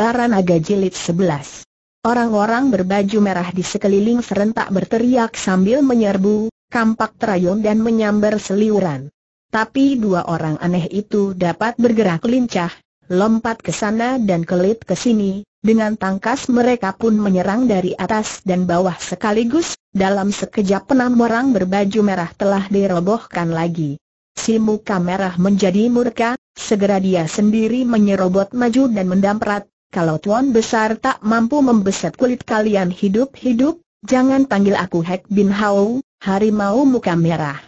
Baranaga Jilid 11 Orang-orang berbaju merah di sekeliling serentak berteriak sambil menyerbu, kampak terayun dan menyambar seliuran. Tapi dua orang aneh itu dapat bergerak lincah, lompat ke sana dan kelit ke sini, dengan tangkas mereka pun menyerang dari atas dan bawah sekaligus, dalam sekejap enam orang berbaju merah telah dirobohkan lagi. Si muka merah menjadi murka, segera dia sendiri menyerobot maju dan mendamprat, kalau Tuan Besar tak mampu membeset kulit kalian hidup-hidup, jangan panggil aku Hek Bin Hau, harimau muka merah.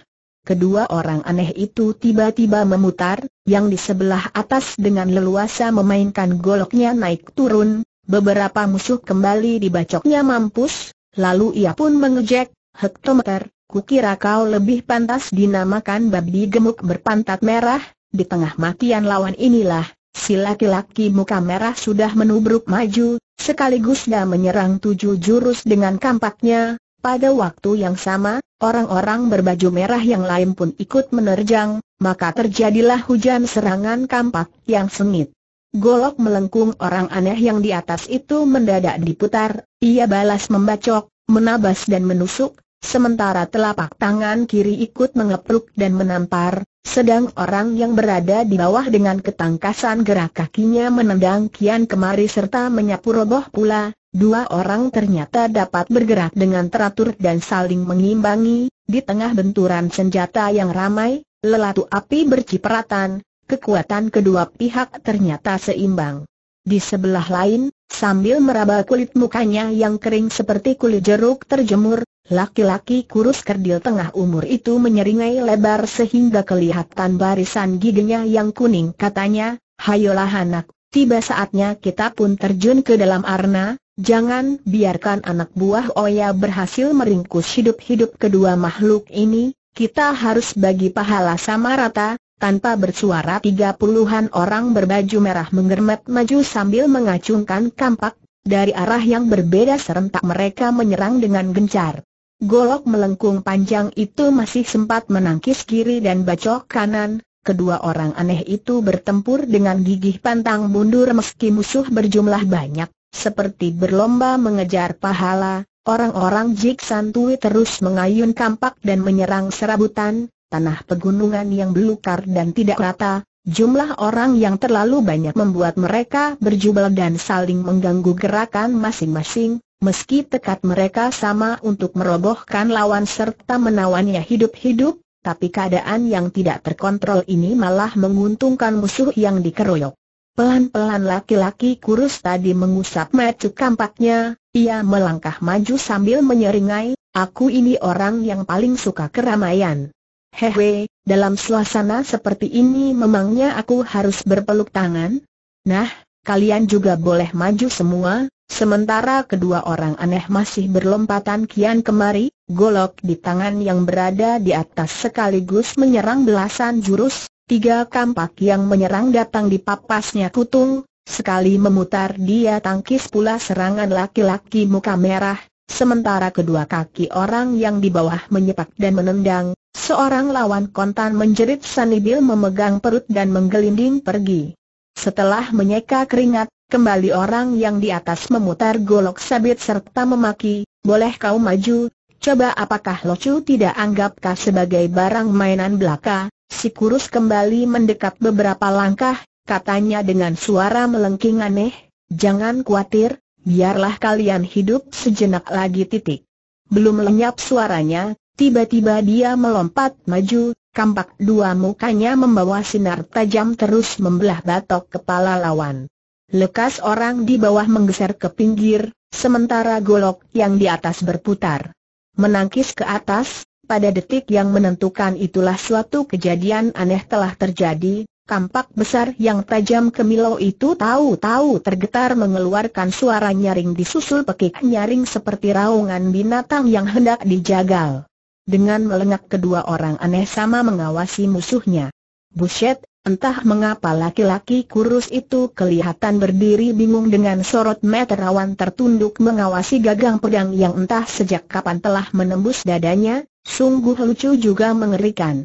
Kedua orang aneh itu tiba-tiba memutar, yang di sebelah atas dengan leluasa memainkan goloknya naik turun, beberapa musuh kembali dibacoknya mampus, lalu ia pun mengejek, hektometer, kukira kau lebih pantas dinamakan babi gemuk berpantat merah, di tengah matian lawan inilah, Si laki-laki muka merah sudah menubruk maju, sekaligus dia menyerang tujuh jurus dengan kampaknya. Pada waktu yang sama, orang-orang berbaju merah yang lain pun ikut menerjang, maka terjadilah hujan serangan kampak yang sengit. Golok melengkung orang aneh yang di atas itu mendadak diputar, ia balas membacok, menabas dan menusuk, sementara telapak tangan kiri ikut mengepluk dan menampar, sedang orang yang berada di bawah dengan ketangkasan gerak kakinya menendang kian kemari serta menyapu roboh pula, dua orang ternyata dapat bergerak dengan teratur dan saling mengimbangi, di tengah benturan senjata yang ramai, lelatu api bercipratan, kekuatan kedua pihak ternyata seimbang. Di sebelah lain, Sambil meraba kulit mukanya yang kering seperti kulit jeruk terjemur, laki-laki kurus kerdil tengah umur itu menyeringai lebar sehingga kelihatan barisan giginya yang kuning katanya, Hayolah anak, tiba saatnya kita pun terjun ke dalam arna, jangan biarkan anak buah Oya berhasil meringkus hidup-hidup kedua makhluk ini, kita harus bagi pahala sama rata, tanpa bersuara tiga puluhan orang berbaju merah menggermet maju sambil mengacungkan kampak, dari arah yang berbeda serentak mereka menyerang dengan gencar. Golok melengkung panjang itu masih sempat menangkis kiri dan bacok kanan, kedua orang aneh itu bertempur dengan gigih pantang mundur meski musuh berjumlah banyak, seperti berlomba mengejar pahala, Orang-orang Jik Santui terus mengayun kampak dan menyerang serabutan, tanah pegunungan yang belukar dan tidak rata, jumlah orang yang terlalu banyak membuat mereka berjubel dan saling mengganggu gerakan masing-masing, meski tekad mereka sama untuk merobohkan lawan serta menawannya hidup-hidup, tapi keadaan yang tidak terkontrol ini malah menguntungkan musuh yang dikeroyok. Pelan-pelan laki-laki kurus tadi mengusap macu kampaknya, ia melangkah maju sambil menyeringai, aku ini orang yang paling suka keramaian. Hehe, dalam suasana seperti ini memangnya aku harus berpeluk tangan? Nah, kalian juga boleh maju semua, sementara kedua orang aneh masih berlompatan kian kemari, golok di tangan yang berada di atas sekaligus menyerang belasan jurus, tiga kampak yang menyerang datang di papasnya kutung, sekali memutar dia tangkis pula serangan laki-laki muka merah, Sementara kedua kaki orang yang di bawah menyepak dan menendang, seorang lawan kontan menjerit Sanibil memegang perut dan menggelinding pergi. Setelah menyeka keringat, kembali orang yang di atas memutar golok sabit serta memaki, boleh kau maju, coba apakah locu tidak anggapkah sebagai barang mainan belaka, si kurus kembali mendekat beberapa langkah, katanya dengan suara melengking aneh, jangan khawatir, biarlah kalian hidup sejenak lagi titik. Belum lenyap suaranya, tiba-tiba dia melompat maju, kampak dua mukanya membawa sinar tajam terus membelah batok kepala lawan. Lekas orang di bawah menggeser ke pinggir, sementara golok yang di atas berputar. Menangkis ke atas, pada detik yang menentukan itulah suatu kejadian aneh telah terjadi, Kampak besar yang tajam ke itu tahu-tahu tergetar mengeluarkan suara nyaring disusul pekik nyaring seperti raungan binatang yang hendak dijagal. Dengan melengak kedua orang aneh sama mengawasi musuhnya. Buset, entah mengapa laki-laki kurus itu kelihatan berdiri bingung dengan sorot mata rawan tertunduk mengawasi gagang pedang yang entah sejak kapan telah menembus dadanya, sungguh lucu juga mengerikan.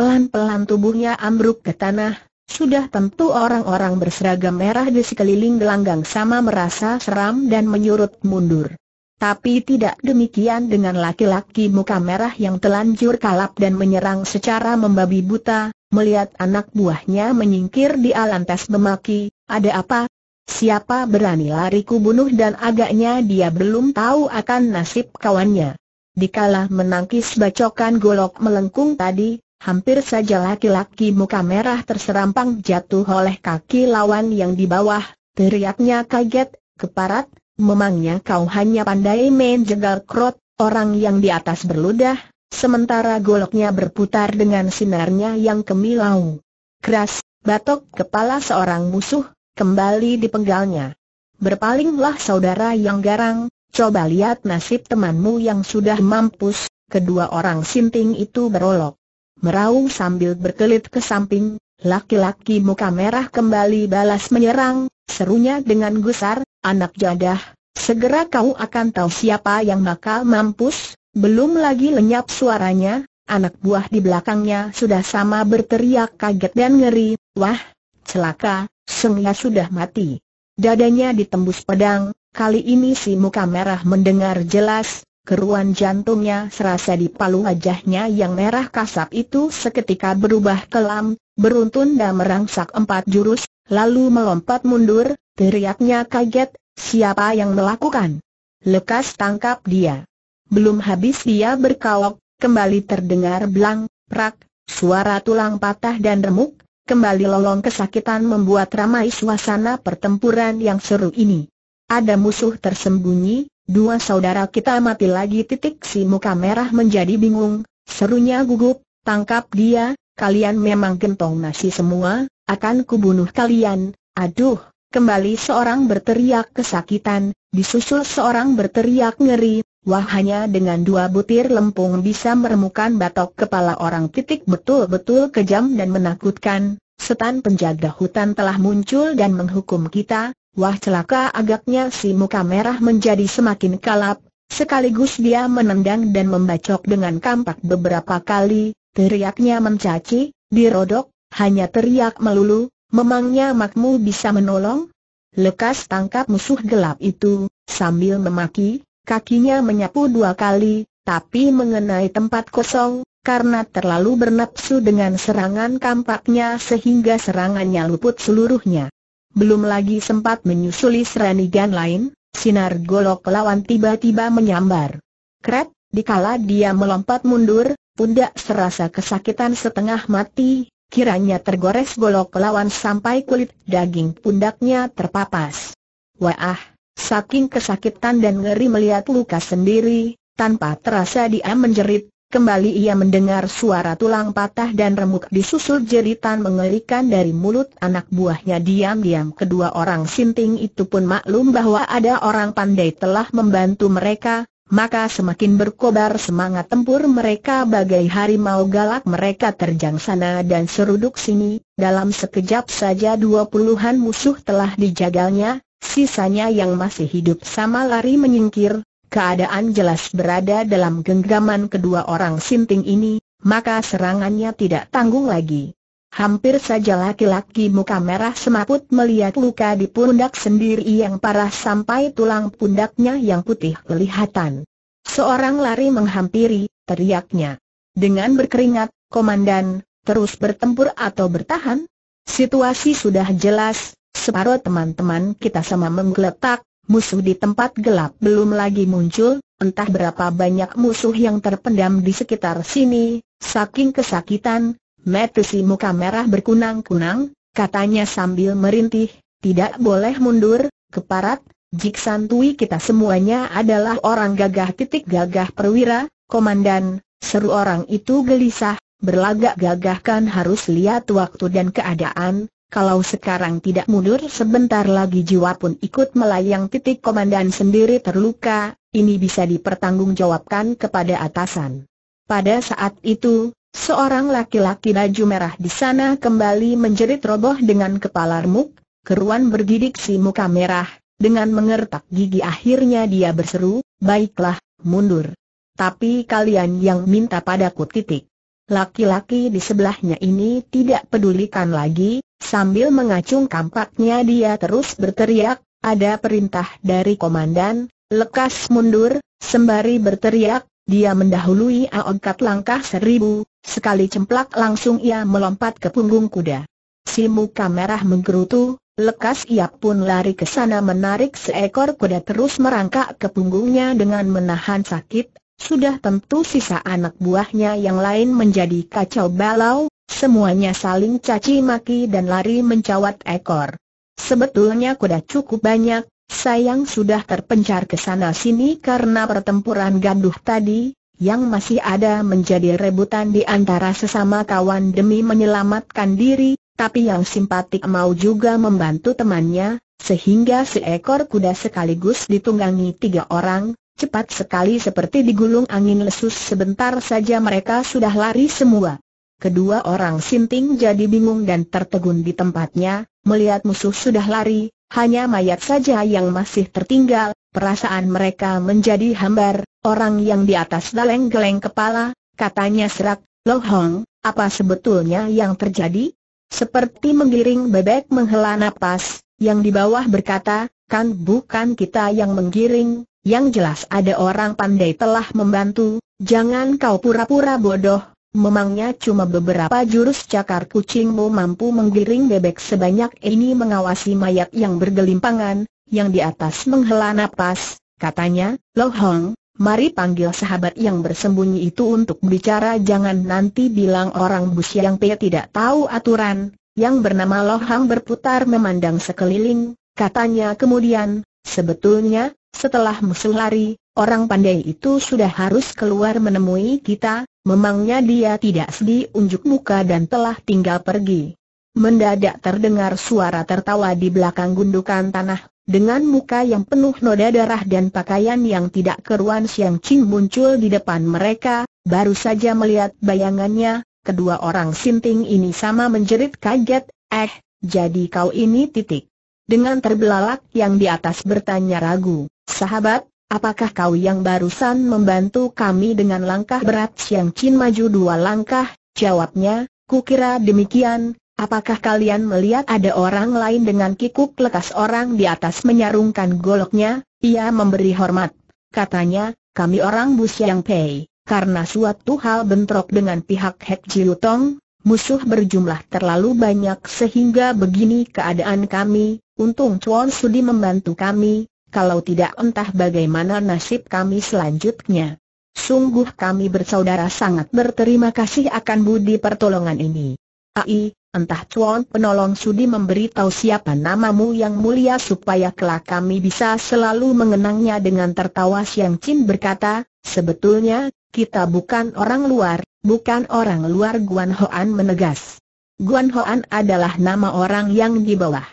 Pelan-pelan tubuhnya ambruk ke tanah, sudah tentu orang-orang berseragam merah di sekeliling gelanggang sama merasa seram dan menyurut mundur. Tapi tidak demikian dengan laki-laki muka merah yang telanjur kalap dan menyerang secara membabi buta, melihat anak buahnya menyingkir di alantes memaki, ada apa? Siapa berani lariku bunuh dan agaknya dia belum tahu akan nasib kawannya. Dikalah menangkis bacokan golok melengkung tadi, Hampir saja laki-laki muka merah terserampang jatuh oleh kaki lawan yang di bawah, teriaknya kaget, keparat, memangnya kau hanya pandai main jegal krot, orang yang di atas berludah, sementara goloknya berputar dengan sinarnya yang kemilau. Keras, batok kepala seorang musuh, kembali dipenggalnya. Berpalinglah saudara yang garang, coba lihat nasib temanmu yang sudah mampus, kedua orang sinting itu berolok meraung sambil berkelit ke samping, laki-laki muka merah kembali balas menyerang, serunya dengan gusar, anak jadah, segera kau akan tahu siapa yang bakal mampus, belum lagi lenyap suaranya, anak buah di belakangnya sudah sama berteriak kaget dan ngeri, wah, celaka, Sengya sudah mati. Dadanya ditembus pedang, kali ini si muka merah mendengar jelas, keruan jantungnya serasa di palu wajahnya yang merah kasap itu seketika berubah kelam, beruntun dan merangsak empat jurus, lalu melompat mundur, teriaknya kaget, siapa yang melakukan? Lekas tangkap dia. Belum habis dia berkaok, kembali terdengar belang, prak, suara tulang patah dan remuk, kembali lolong kesakitan membuat ramai suasana pertempuran yang seru ini. Ada musuh tersembunyi, Dua saudara kita mati lagi titik si muka merah menjadi bingung, serunya gugup, tangkap dia, kalian memang gentong nasi semua, akan kubunuh kalian, aduh, kembali seorang berteriak kesakitan, disusul seorang berteriak ngeri, wah hanya dengan dua butir lempung bisa meremukan batok kepala orang titik betul-betul kejam dan menakutkan, setan penjaga hutan telah muncul dan menghukum kita, Wah celaka agaknya si muka merah menjadi semakin kalap, sekaligus dia menendang dan membacok dengan kampak beberapa kali, teriaknya mencaci, dirodok, hanya teriak melulu, memangnya makmu bisa menolong? Lekas tangkap musuh gelap itu, sambil memaki, kakinya menyapu dua kali, tapi mengenai tempat kosong, karena terlalu bernafsu dengan serangan kampaknya sehingga serangannya luput seluruhnya. Belum lagi sempat menyusuli seranigan lain, sinar golok lawan tiba-tiba menyambar. Kret, dikala dia melompat mundur, pundak serasa kesakitan setengah mati, kiranya tergores golok lawan sampai kulit daging pundaknya terpapas. Wah, saking kesakitan dan ngeri melihat luka sendiri, tanpa terasa dia menjerit, Kembali ia mendengar suara tulang patah dan remuk disusul jeritan mengerikan dari mulut anak buahnya diam-diam kedua orang sinting itu pun maklum bahwa ada orang pandai telah membantu mereka, maka semakin berkobar semangat tempur mereka bagai harimau galak mereka terjang sana dan seruduk sini, dalam sekejap saja dua puluhan musuh telah dijagalnya, sisanya yang masih hidup sama lari menyingkir, keadaan jelas berada dalam genggaman kedua orang sinting ini, maka serangannya tidak tanggung lagi. Hampir saja laki-laki muka merah semaput melihat luka di pundak sendiri yang parah sampai tulang pundaknya yang putih kelihatan. Seorang lari menghampiri, teriaknya. Dengan berkeringat, komandan, terus bertempur atau bertahan? Situasi sudah jelas, separuh teman-teman kita sama menggeletak, musuh di tempat gelap belum lagi muncul, entah berapa banyak musuh yang terpendam di sekitar sini, saking kesakitan, Metusi muka merah berkunang-kunang, katanya sambil merintih, tidak boleh mundur, keparat, Jiksantui kita semuanya adalah orang gagah titik gagah perwira, komandan, seru orang itu gelisah, berlagak gagahkan harus lihat waktu dan keadaan, kalau sekarang tidak mundur sebentar lagi jiwa pun ikut melayang titik komandan sendiri terluka, ini bisa dipertanggungjawabkan kepada atasan. Pada saat itu, seorang laki-laki baju merah di sana kembali menjerit roboh dengan kepala remuk, keruan bergidik si muka merah, dengan mengertak gigi akhirnya dia berseru, baiklah, mundur. Tapi kalian yang minta padaku titik. Laki-laki di sebelahnya ini tidak pedulikan lagi, Sambil mengacung kampaknya dia terus berteriak, ada perintah dari komandan, lekas mundur, sembari berteriak, dia mendahului aogkat langkah seribu, sekali cemplak langsung ia melompat ke punggung kuda. Si muka merah menggerutu, Lekas ia pun lari ke sana menarik seekor kuda terus merangkak ke punggungnya dengan menahan sakit, sudah tentu sisa anak buahnya yang lain menjadi kacau balau, Semuanya saling caci maki dan lari mencawat ekor. Sebetulnya kuda cukup banyak, sayang sudah terpencar ke sana sini karena pertempuran gaduh tadi, yang masih ada menjadi rebutan di antara sesama kawan demi menyelamatkan diri, tapi yang simpatik mau juga membantu temannya, sehingga seekor kuda sekaligus ditunggangi tiga orang, cepat sekali seperti digulung angin lesus sebentar saja mereka sudah lari semua kedua orang Sinting jadi bingung dan tertegun di tempatnya, melihat musuh sudah lari, hanya mayat saja yang masih tertinggal, perasaan mereka menjadi hambar, orang yang di atas daleng geleng kepala, katanya serak, Lo Hong, apa sebetulnya yang terjadi? Seperti menggiring bebek menghela napas, yang di bawah berkata, kan bukan kita yang menggiring, yang jelas ada orang pandai telah membantu, jangan kau pura-pura bodoh, Memangnya cuma beberapa jurus cakar kucingmu mampu menggiring bebek sebanyak ini mengawasi mayat yang bergelimpangan, yang di atas menghela napas, katanya, Lo Hong, mari panggil sahabat yang bersembunyi itu untuk bicara jangan nanti bilang orang bus yang pe tidak tahu aturan, yang bernama Lo Hong berputar memandang sekeliling, katanya kemudian, sebetulnya, setelah musuh lari, Orang pandai itu sudah harus keluar menemui kita, memangnya dia tidak sedih unjuk muka dan telah tinggal pergi. Mendadak terdengar suara tertawa di belakang gundukan tanah, dengan muka yang penuh noda darah dan pakaian yang tidak keruan Siang cing muncul di depan mereka, baru saja melihat bayangannya, kedua orang sinting ini sama menjerit kaget, eh, jadi kau ini titik. Dengan terbelalak yang di atas bertanya ragu, sahabat, Apakah kau yang barusan membantu kami dengan langkah berat Siang Chin maju dua langkah? Jawabnya, kukira demikian, Apakah kalian melihat ada orang lain dengan kikuk lekas orang di atas menyarungkan goloknya? Ia memberi hormat. Katanya, kami orang Bu Siang Pei. Karena suatu hal bentrok dengan pihak Hek Jiu Tong, musuh berjumlah terlalu banyak sehingga begini keadaan kami, untung Chuan Sudi membantu kami, kalau tidak entah bagaimana nasib kami selanjutnya. Sungguh kami bersaudara sangat berterima kasih akan budi pertolongan ini. Ai, entah cuan penolong sudi memberitahu siapa namamu yang mulia supaya kelak kami bisa selalu mengenangnya dengan tertawa Siang cin berkata, sebetulnya, kita bukan orang luar, bukan orang luar Guan Hoan menegas. Guan Hoan adalah nama orang yang di bawah.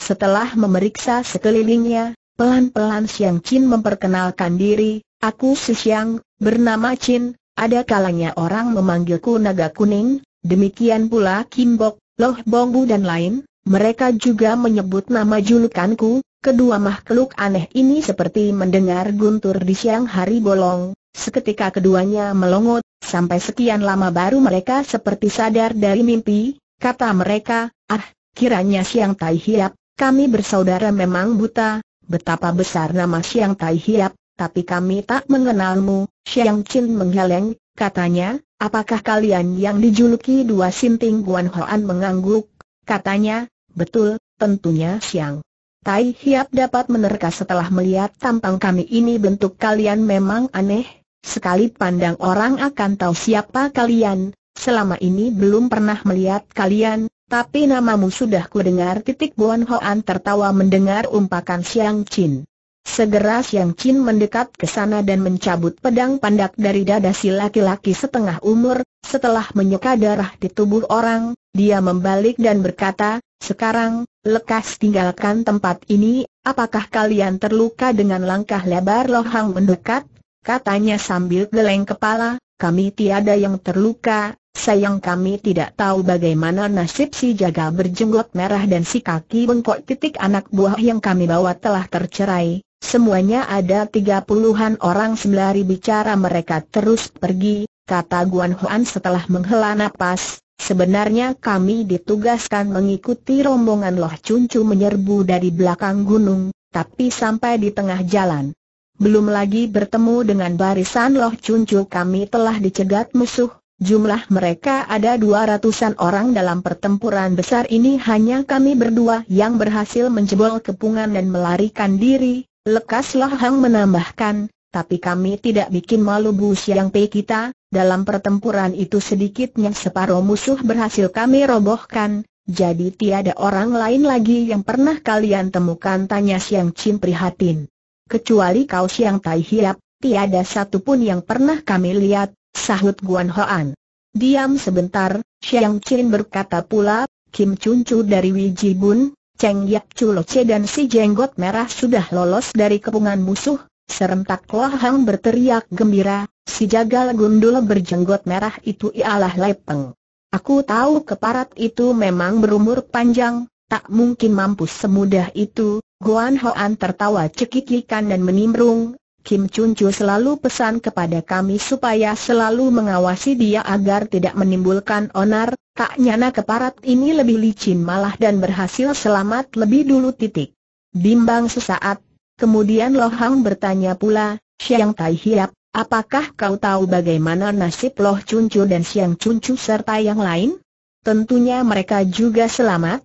Setelah memeriksa sekelilingnya, Pelan-pelan Siang Chin memperkenalkan diri, aku si Siang, bernama Chin, ada kalanya orang memanggilku naga kuning, demikian pula Kimbok, Loh Bongbu dan lain, mereka juga menyebut nama julukanku, kedua makhluk aneh ini seperti mendengar guntur di siang hari bolong, seketika keduanya melongot, sampai sekian lama baru mereka seperti sadar dari mimpi, kata mereka, ah, kiranya siang tai hiap, kami bersaudara memang buta, betapa besar nama Siang Tai Hiap, tapi kami tak mengenalmu, Siang Chin menghaleng, katanya, apakah kalian yang dijuluki dua sinting Guan Hoan mengangguk, katanya, betul, tentunya Siang. Tai Hiap dapat menerka setelah melihat tampang kami ini bentuk kalian memang aneh, sekali pandang orang akan tahu siapa kalian, selama ini belum pernah melihat kalian, tapi namamu sudah kudengar titik Buan Hoan tertawa mendengar umpakan Siang Chin. Segera Siang Chin mendekat ke sana dan mencabut pedang pandak dari dada si laki-laki setengah umur, setelah menyeka darah di tubuh orang, dia membalik dan berkata, sekarang, lekas tinggalkan tempat ini, apakah kalian terluka dengan langkah lebar Hang mendekat? Katanya sambil geleng kepala, kami tiada yang terluka, Sayang kami tidak tahu bagaimana nasib si jaga berjenggot merah dan si kaki bengkok titik anak buah yang kami bawa telah tercerai. Semuanya ada tiga puluhan orang sembari bicara mereka terus pergi, kata Guan Huan setelah menghela nafas. Sebenarnya kami ditugaskan mengikuti rombongan Loh Cuncu menyerbu dari belakang gunung, tapi sampai di tengah jalan. Belum lagi bertemu dengan barisan Loh Cuncu kami telah dicegat musuh, Jumlah mereka ada dua ratusan orang dalam pertempuran besar ini hanya kami berdua yang berhasil menjebol kepungan dan melarikan diri, lekaslah Hang menambahkan, tapi kami tidak bikin malu Bu Siang Pei kita, dalam pertempuran itu sedikitnya separuh musuh berhasil kami robohkan, jadi tiada orang lain lagi yang pernah kalian temukan tanya Siang Chin prihatin. Kecuali kau Siang Tai Hiap, tiada satupun yang pernah kami lihat, sahut Guan Hoan. Diam sebentar, Xiang Qin berkata pula, Kim Chun Chu dari Bun, Cheng Yap Chu Lo Che dan si jenggot merah sudah lolos dari kepungan musuh, serentak Lo Hang berteriak gembira, si jagal gundul berjenggot merah itu ialah Peng. Aku tahu keparat itu memang berumur panjang, tak mungkin mampus semudah itu, Guan Hoan tertawa cekikikan dan menimbrung, Kim Chun Chu selalu pesan kepada kami supaya selalu mengawasi dia agar tidak menimbulkan onar, tak nyana keparat ini lebih licin malah dan berhasil selamat lebih dulu titik. Bimbang sesaat, kemudian Lo Hang bertanya pula, Siang Tai Hiap, apakah kau tahu bagaimana nasib Lo Chun Chu dan Siang Chun Chu serta yang lain? Tentunya mereka juga selamat.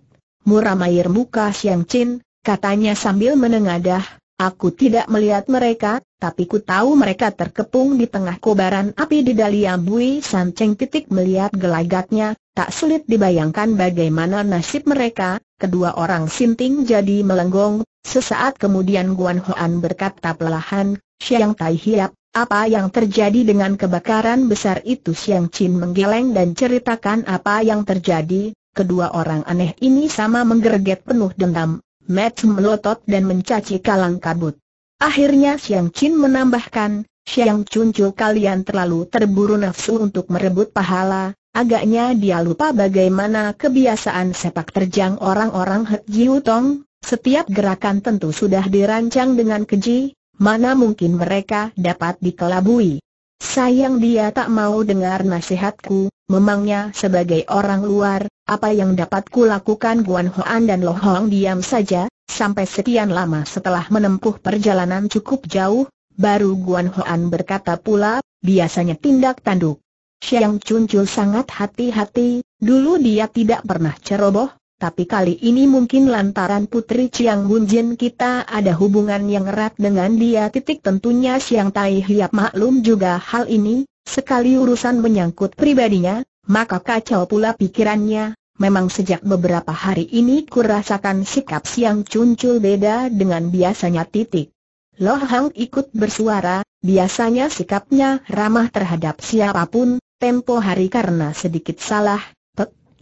air muka Siang Chin, katanya sambil menengadah, Aku tidak melihat mereka, tapi ku tahu mereka terkepung di tengah kobaran api di Daliam Bui Sanceng titik melihat gelagatnya, tak sulit dibayangkan bagaimana nasib mereka, kedua orang sinting jadi melenggong, sesaat kemudian Guan Hoan berkata pelahan, Siang Tai Hiap, apa yang terjadi dengan kebakaran besar itu Siang Chin menggeleng dan ceritakan apa yang terjadi, kedua orang aneh ini sama menggerget penuh dendam, Matt melotot dan mencaci kalang kabut. Akhirnya Siang Chin menambahkan, Siang Chuncu kalian terlalu terburu nafsu untuk merebut pahala, agaknya dia lupa bagaimana kebiasaan sepak terjang orang-orang Hek Jiu Tong, setiap gerakan tentu sudah dirancang dengan keji, mana mungkin mereka dapat dikelabui. Sayang dia tak mau dengar nasihatku, memangnya sebagai orang luar, apa yang dapat kulakukan Guan Hoan dan Lo Hong diam saja, sampai sekian lama setelah menempuh perjalanan cukup jauh, baru Guan Hoan berkata pula, biasanya tindak tanduk. Siang Chun Chul sangat hati-hati, dulu dia tidak pernah ceroboh, tapi kali ini mungkin lantaran Putri Chiang Bunjin kita ada hubungan yang erat dengan dia titik tentunya Siang Tai Hiap maklum juga hal ini, sekali urusan menyangkut pribadinya, maka kacau pula pikirannya. Memang sejak beberapa hari ini kurasakan sikap Siang Cuncul beda dengan biasanya titik. Loh Hang ikut bersuara, biasanya sikapnya ramah terhadap siapapun, tempo hari karena sedikit salah,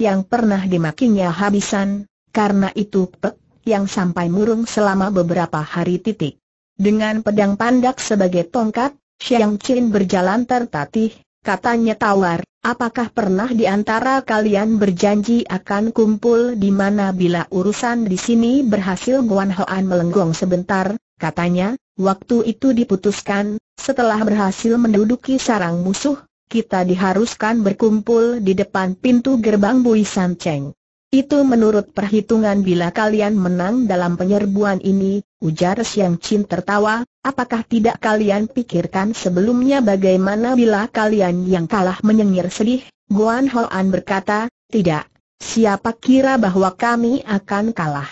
yang pernah dimakinya habisan, karena itu pek yang sampai murung selama beberapa hari titik. Dengan pedang pandak sebagai tongkat, Xiang Qin berjalan tertatih, katanya tawar, apakah pernah di antara kalian berjanji akan kumpul di mana bila urusan di sini berhasil Guan Hoan melenggong sebentar, katanya, waktu itu diputuskan, setelah berhasil menduduki sarang musuh, kita diharuskan berkumpul di depan pintu gerbang Bui San Cheng. Itu menurut perhitungan bila kalian menang dalam penyerbuan ini, ujar Siang Chin tertawa, apakah tidak kalian pikirkan sebelumnya bagaimana bila kalian yang kalah menyengir sedih? Guan Hoan berkata, tidak, siapa kira bahwa kami akan kalah.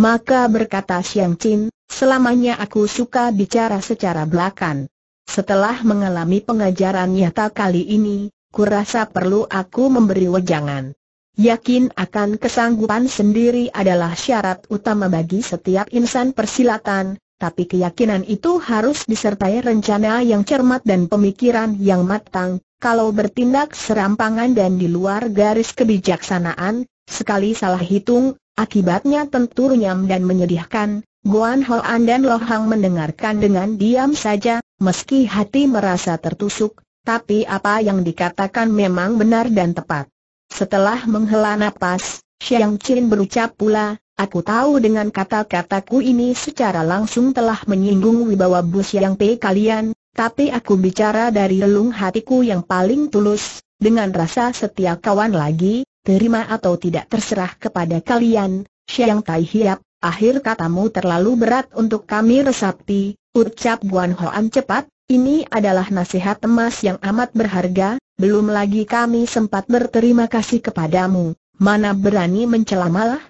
Maka berkata Siang Chin, selamanya aku suka bicara secara belakang. Setelah mengalami pengajaran nyata kali ini, kurasa perlu aku memberi wejangan. Yakin akan kesanggupan sendiri adalah syarat utama bagi setiap insan persilatan, tapi keyakinan itu harus disertai rencana yang cermat dan pemikiran yang matang, kalau bertindak serampangan dan di luar garis kebijaksanaan, sekali salah hitung, akibatnya tentu runyam dan menyedihkan, Guan An dan Lo Hang mendengarkan dengan diam saja, meski hati merasa tertusuk, tapi apa yang dikatakan memang benar dan tepat. Setelah menghela napas, Xiang Qin berucap pula, Aku tahu dengan kata-kataku ini secara langsung telah menyinggung wibawa bus yang Pei kalian, tapi aku bicara dari relung hatiku yang paling tulus, dengan rasa setia kawan lagi, terima atau tidak terserah kepada kalian, Xiang Tai Hiap, akhir katamu terlalu berat untuk kami resapi, ucap Guan Hoan cepat, ini adalah nasihat emas yang amat berharga, belum lagi kami sempat berterima kasih kepadamu, mana berani mencela malah?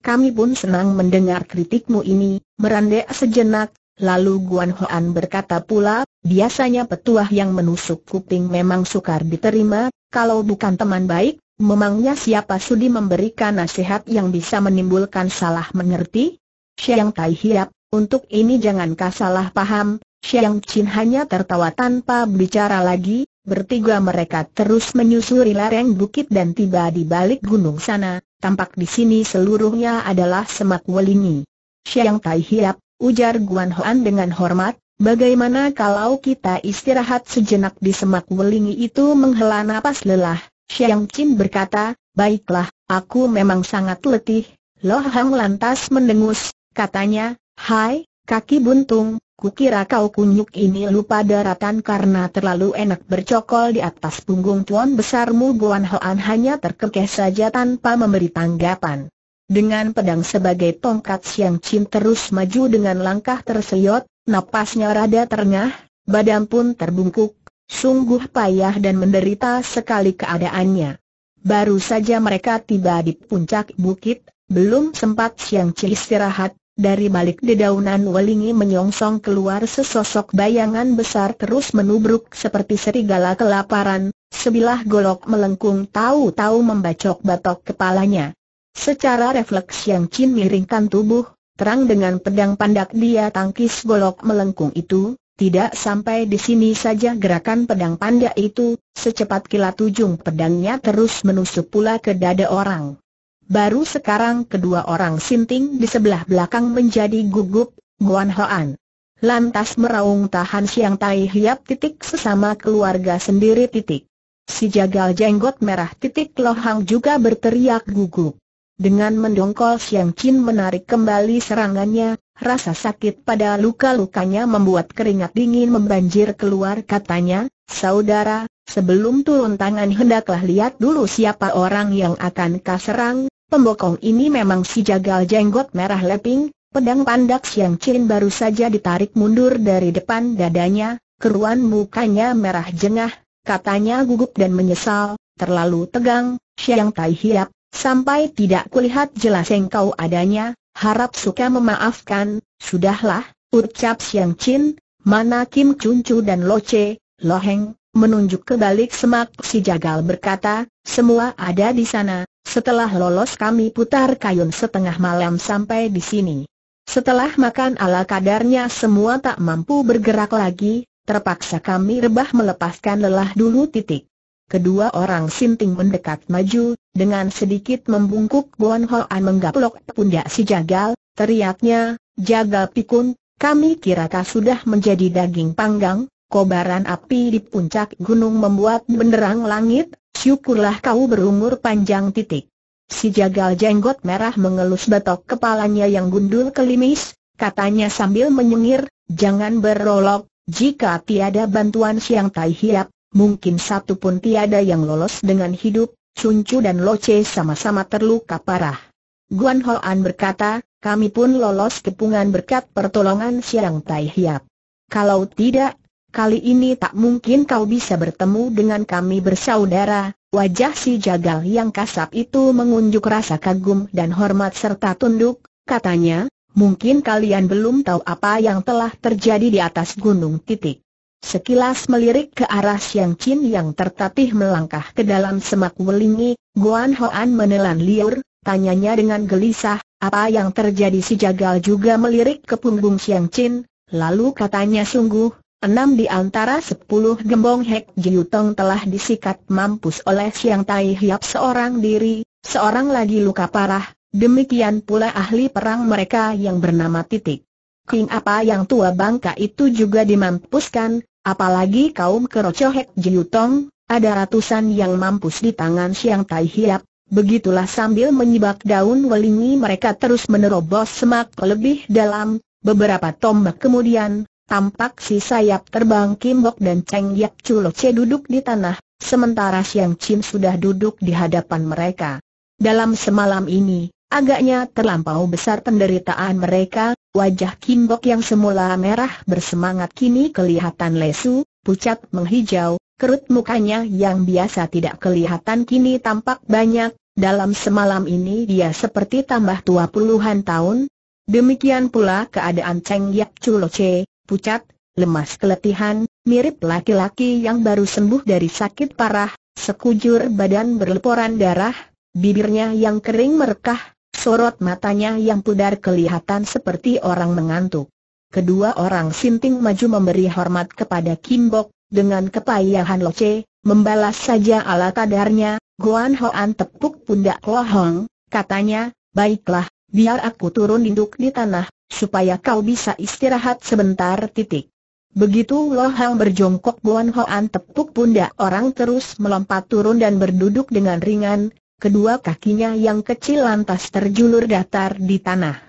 Kami pun senang mendengar kritikmu ini, merandek sejenak, lalu Guan Hoan berkata pula, biasanya petuah yang menusuk kuping memang sukar diterima, kalau bukan teman baik, Memangnya siapa sudi memberikan nasihat yang bisa menimbulkan salah mengerti? Siang Tai Hiap, untuk ini jangankah salah paham, Siang Chin hanya tertawa tanpa bicara lagi, bertiga mereka terus menyusuri lereng bukit dan tiba di balik gunung sana, tampak di sini seluruhnya adalah semak welingi. Siang Tai Hiap, ujar Guan Hoan dengan hormat, bagaimana kalau kita istirahat sejenak di semak welingi itu menghela napas lelah, Xiang Qin berkata, baiklah, aku memang sangat letih. Lo Hang lantas mendengus, katanya, hai, kaki buntung, kukira kau kunyuk ini lupa daratan karena terlalu enak bercokol di atas punggung tuan besarmu Guan Hoan hanya terkekeh saja tanpa memberi tanggapan. Dengan pedang sebagai tongkat Siang Qin terus maju dengan langkah terseyot, napasnya rada terengah, badan pun terbungkuk, Sungguh payah dan menderita sekali keadaannya. Baru saja mereka tiba di puncak bukit, belum sempat Siang Ci istirahat, dari balik dedaunan welingi menyongsong keluar sesosok bayangan besar terus menubruk seperti serigala kelaparan, sebilah golok melengkung tahu-tahu membacok batok kepalanya. Secara refleks Yang Chin miringkan tubuh, terang dengan pedang pandak dia tangkis golok melengkung itu, tidak sampai di sini saja gerakan pedang panda itu, secepat kilat ujung pedangnya terus menusuk pula ke dada orang. Baru sekarang kedua orang sinting di sebelah belakang menjadi gugup, Guan Hoan. Lantas meraung tahan siang tai hiap titik sesama keluarga sendiri titik. Si jagal jenggot merah titik lohang juga berteriak gugup. Dengan mendongkol Siang Chin menarik kembali serangannya, rasa sakit pada luka-lukanya membuat keringat dingin membanjir keluar katanya, Saudara, sebelum turun tangan hendaklah lihat dulu siapa orang yang akan kau serang, pembokong ini memang si jagal jenggot merah leping, pedang pandak Siang Chin baru saja ditarik mundur dari depan dadanya, keruan mukanya merah jengah, katanya gugup dan menyesal, terlalu tegang, Siang Tai Hiap, Sampai tidak kulihat jelas engkau adanya, harap suka memaafkan, sudahlah, ucap Siang Chin, mana Kim Chun Chu dan Lo Che, Lo Heng, menunjuk ke balik semak si jagal berkata, semua ada di sana, setelah lolos kami putar kayun setengah malam sampai di sini. Setelah makan ala kadarnya semua tak mampu bergerak lagi, terpaksa kami rebah melepaskan lelah dulu titik. Kedua orang sinting mendekat maju, dengan sedikit membungkuk Bon Hoan menggaplok pundak si jagal, teriaknya, jagal pikun, kami kira kau sudah menjadi daging panggang, kobaran api di puncak gunung membuat benderang langit, syukurlah kau berumur panjang titik. Si jagal jenggot merah mengelus batok kepalanya yang gundul kelimis, katanya sambil menyengir, jangan berolok, jika tiada bantuan siang tai hiap, mungkin satu pun tiada yang lolos dengan hidup, Chun Chu dan Lo Che sama-sama terluka parah. Guan Hoan berkata, kami pun lolos kepungan berkat pertolongan Siang Tai Hiap. Kalau tidak, kali ini tak mungkin kau bisa bertemu dengan kami bersaudara, wajah si jagal yang kasap itu mengunjuk rasa kagum dan hormat serta tunduk, katanya, mungkin kalian belum tahu apa yang telah terjadi di atas gunung titik. Sekilas melirik ke arah Siang Chin yang tertatih melangkah ke dalam semak melingi, Guan Hoan menelan liur, tanyanya dengan gelisah, apa yang terjadi si jagal juga melirik ke punggung Siang Chin, lalu katanya sungguh, enam di antara sepuluh gembong Hek Tong telah disikat mampus oleh Siang Tai Hiap seorang diri, seorang lagi luka parah, demikian pula ahli perang mereka yang bernama Titik. King apa yang tua bangka itu juga dimampuskan, Apalagi kaum kerocohek Jiutong, ada ratusan yang mampus di tangan Siang Tai Hiap, begitulah sambil menyibak daun welingi mereka terus menerobos semak lebih dalam, beberapa tombak kemudian, tampak si sayap terbang Kim Bok dan Cheng Yap Chulo C duduk di tanah, sementara Siang Chin sudah duduk di hadapan mereka. Dalam semalam ini, agaknya terlampau besar penderitaan mereka, Wajah Bok yang semula merah bersemangat kini kelihatan lesu, pucat menghijau, kerut mukanya yang biasa tidak kelihatan kini tampak banyak, dalam semalam ini dia seperti tambah tua puluhan tahun. Demikian pula keadaan Cheng Yak Chuloche, pucat, lemas keletihan, mirip laki-laki yang baru sembuh dari sakit parah, sekujur badan berleporan darah, bibirnya yang kering merekah, sorot matanya yang pudar kelihatan seperti orang mengantuk. Kedua orang sinting maju memberi hormat kepada Kim Bok, dengan kepayahan Loce, membalas saja ala kadarnya, Guan Hoan tepuk pundak Lo Hong, katanya, baiklah, biar aku turun induk di tanah, supaya kau bisa istirahat sebentar titik. Begitu Lo Hong berjongkok Guan Hoan tepuk pundak orang terus melompat turun dan berduduk dengan ringan, Kedua kakinya yang kecil lantas terjulur datar di tanah.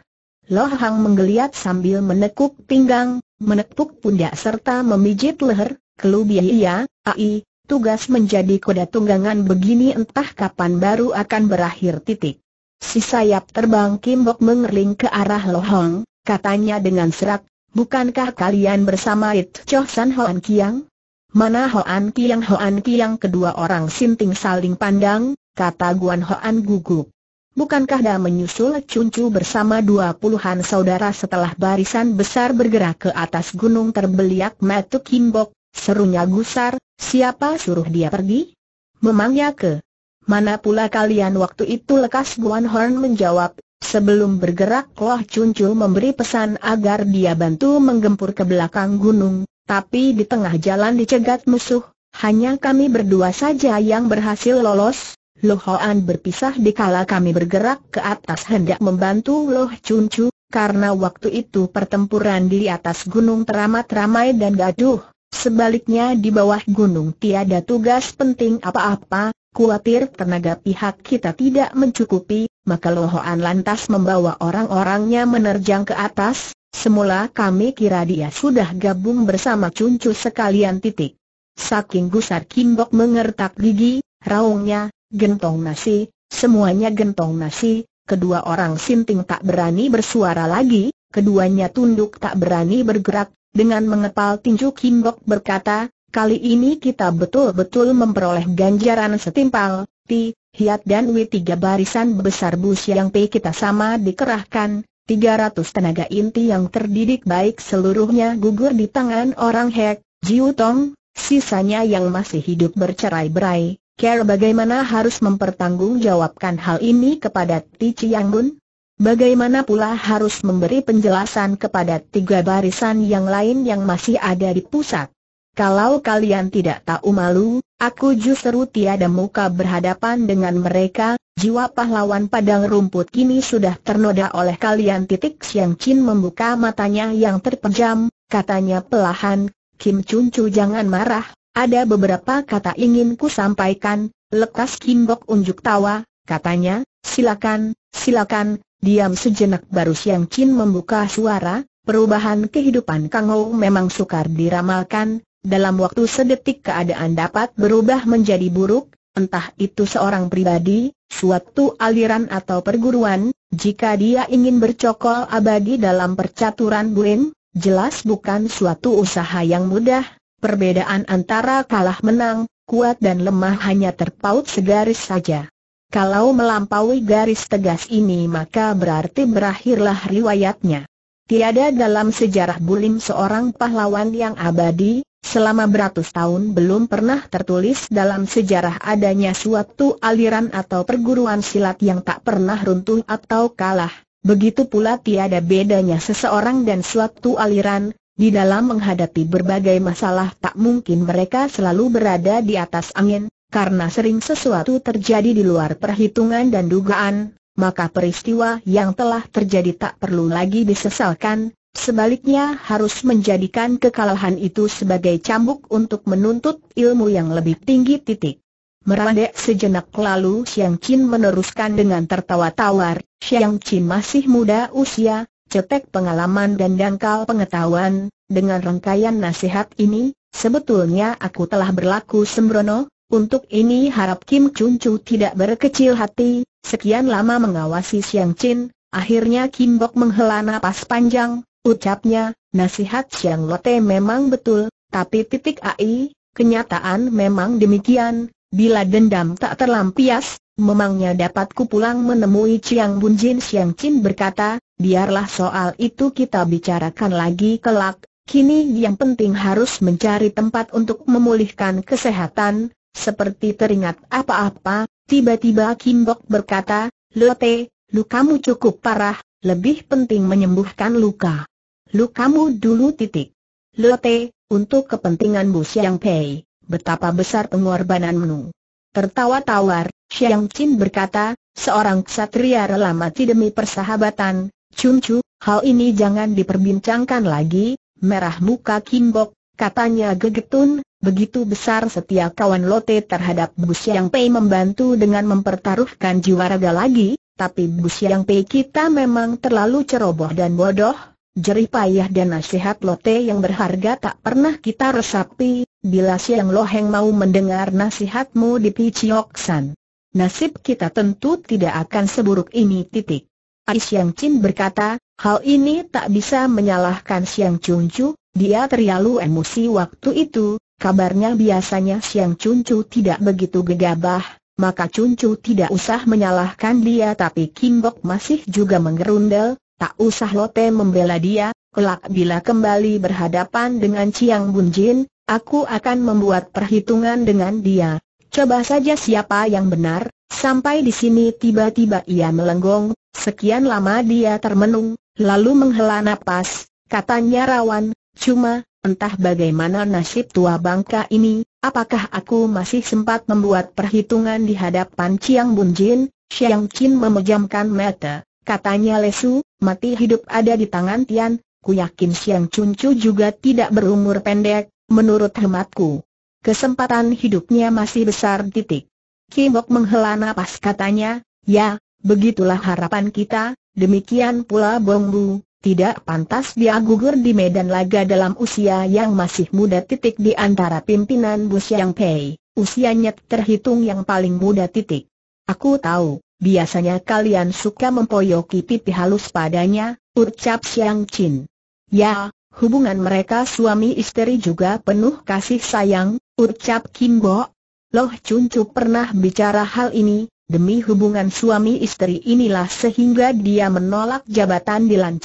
Loh Hang menggeliat sambil menekuk pinggang, menekuk pundak serta memijit leher, kelubiah ia, ya, ai, tugas menjadi kuda tunggangan begini entah kapan baru akan berakhir titik. Si sayap terbang Kim Bok mengerling ke arah Loh Hang, katanya dengan serak, bukankah kalian bersama It Choh San Hoan Kiang? Mana Hoan Kiang Hoan Kiang kedua orang sinting saling pandang, kata Guan Hoan gugup. Bukankah dah menyusul Cuncu bersama dua puluhan saudara setelah barisan besar bergerak ke atas gunung terbeliak Matu Kimbok, serunya Gusar, siapa suruh dia pergi? Memangnya ke? Mana pula kalian waktu itu lekas Guan Horn menjawab, sebelum bergerak Loh Cun memberi pesan agar dia bantu menggempur ke belakang gunung, tapi di tengah jalan dicegat musuh, hanya kami berdua saja yang berhasil lolos, Lo Hoan berpisah dikala kami bergerak ke atas hendak membantu Loh Chun Chu, karena waktu itu pertempuran di atas gunung teramat ramai dan gaduh. Sebaliknya di bawah gunung tiada tugas penting apa-apa, kuatir tenaga pihak kita tidak mencukupi, maka Lo Hoan lantas membawa orang-orangnya menerjang ke atas, semula kami kira dia sudah gabung bersama Chun Chu sekalian titik. Saking gusar Kimbok mengertak gigi, raungnya, Gentong nasi, semuanya gentong nasi, kedua orang sinting tak berani bersuara lagi, keduanya tunduk tak berani bergerak, dengan mengepal tinju Kim berkata, kali ini kita betul-betul memperoleh ganjaran setimpal, Ti, Hiat dan Wi tiga barisan besar bus yang P kita sama dikerahkan, Tiga ratus tenaga inti yang terdidik baik seluruhnya gugur di tangan orang Hek, Jiu Tong, sisanya yang masih hidup bercerai-berai, Care bagaimana harus mempertanggungjawabkan hal ini kepada Ti Chiang Gun? Bagaimana pula harus memberi penjelasan kepada tiga barisan yang lain yang masih ada di pusat? Kalau kalian tidak tahu malu, aku justru tiada muka berhadapan dengan mereka, jiwa pahlawan padang rumput kini sudah ternoda oleh kalian titik Siang Chin membuka matanya yang terpejam, katanya pelahan, Kim Chun Chu jangan marah, ada beberapa kata ingin ku sampaikan, lekas Kim Bok unjuk tawa, katanya, silakan, silakan, diam sejenak baru Siang Chin membuka suara, perubahan kehidupan Kang Ou memang sukar diramalkan, dalam waktu sedetik keadaan dapat berubah menjadi buruk, entah itu seorang pribadi, suatu aliran atau perguruan, jika dia ingin bercokol abadi dalam percaturan Buin, jelas bukan suatu usaha yang mudah, Perbedaan antara kalah menang, kuat dan lemah hanya terpaut segaris saja. Kalau melampaui garis tegas ini maka berarti berakhirlah riwayatnya. Tiada dalam sejarah bulim seorang pahlawan yang abadi, selama beratus tahun belum pernah tertulis dalam sejarah adanya suatu aliran atau perguruan silat yang tak pernah runtuh atau kalah. Begitu pula tiada bedanya seseorang dan suatu aliran, di dalam menghadapi berbagai masalah tak mungkin mereka selalu berada di atas angin, karena sering sesuatu terjadi di luar perhitungan dan dugaan, maka peristiwa yang telah terjadi tak perlu lagi disesalkan, sebaliknya harus menjadikan kekalahan itu sebagai cambuk untuk menuntut ilmu yang lebih tinggi titik. Merandek sejenak lalu Xiang Qin meneruskan dengan tertawa tawar, Xiang Qin masih muda usia, cetek pengalaman dan dangkal pengetahuan, dengan rangkaian nasihat ini, sebetulnya aku telah berlaku sembrono, untuk ini harap Kim Chun Chu tidak berkecil hati, sekian lama mengawasi Siang Chin, akhirnya Kim Bok menghela napas panjang, ucapnya, nasihat Siang Lote memang betul, tapi titik AI, kenyataan memang demikian, Bila dendam tak terlampias, memangnya dapatku pulang menemui Chiang Bun Jin Siang Chin berkata, biarlah soal itu kita bicarakan lagi kelak, kini yang penting harus mencari tempat untuk memulihkan kesehatan, seperti teringat apa-apa, tiba-tiba Kim Bok berkata, Lote, lukamu cukup parah, lebih penting menyembuhkan luka. Lukamu dulu titik. Lote, untuk kepentingan Bu Siang Pei betapa besar pengorbananmu. Tertawa tawar, Xiang Qin berkata, seorang ksatria rela mati demi persahabatan, Chun Chu, hal ini jangan diperbincangkan lagi, merah muka Kimbok, katanya gegetun, begitu besar setia kawan Lote terhadap Bu Xiang Pei membantu dengan mempertaruhkan jiwa raga lagi, tapi Bu Xiang Pei kita memang terlalu ceroboh dan bodoh, Jerih dan nasihat Lote yang berharga tak pernah kita resapi, bila Siang Loheng mau mendengar nasihatmu di Pichioksan. Nasib kita tentu tidak akan seburuk ini titik. Siang Chin berkata, hal ini tak bisa menyalahkan Siang Chuncu, dia terlalu emosi waktu itu, kabarnya biasanya Siang Chuncu tidak begitu gegabah, maka Chuncu tidak usah menyalahkan dia tapi Bok masih juga menggerundel, Tak usah Lote membela dia, kelak bila kembali berhadapan dengan Ciang Bunjin, aku akan membuat perhitungan dengan dia. Coba saja siapa yang benar, sampai di sini tiba-tiba ia melenggong, sekian lama dia termenung, lalu menghela napas, katanya rawan, cuma, entah bagaimana nasib tua bangka ini, apakah aku masih sempat membuat perhitungan di hadapan Ciang Bunjin? Xiang Qin memejamkan mata. Katanya lesu, mati hidup ada di tangan Tian, ku yakin Siang Cuncu juga tidak berumur pendek, menurut hematku. Kesempatan hidupnya masih besar titik. Bok menghela napas katanya, ya, begitulah harapan kita, demikian pula Bongbu, tidak pantas dia gugur di medan laga dalam usia yang masih muda titik di antara pimpinan Bu Yang Pei, usianya terhitung yang paling muda titik. Aku tahu, Biasanya kalian suka mempoyoki pipi halus padanya, ucap Siang Chin. Ya, hubungan mereka suami istri juga penuh kasih sayang, ucap Kim Bo. Loh Chun Chu pernah bicara hal ini, demi hubungan suami istri inilah sehingga dia menolak jabatan di Lan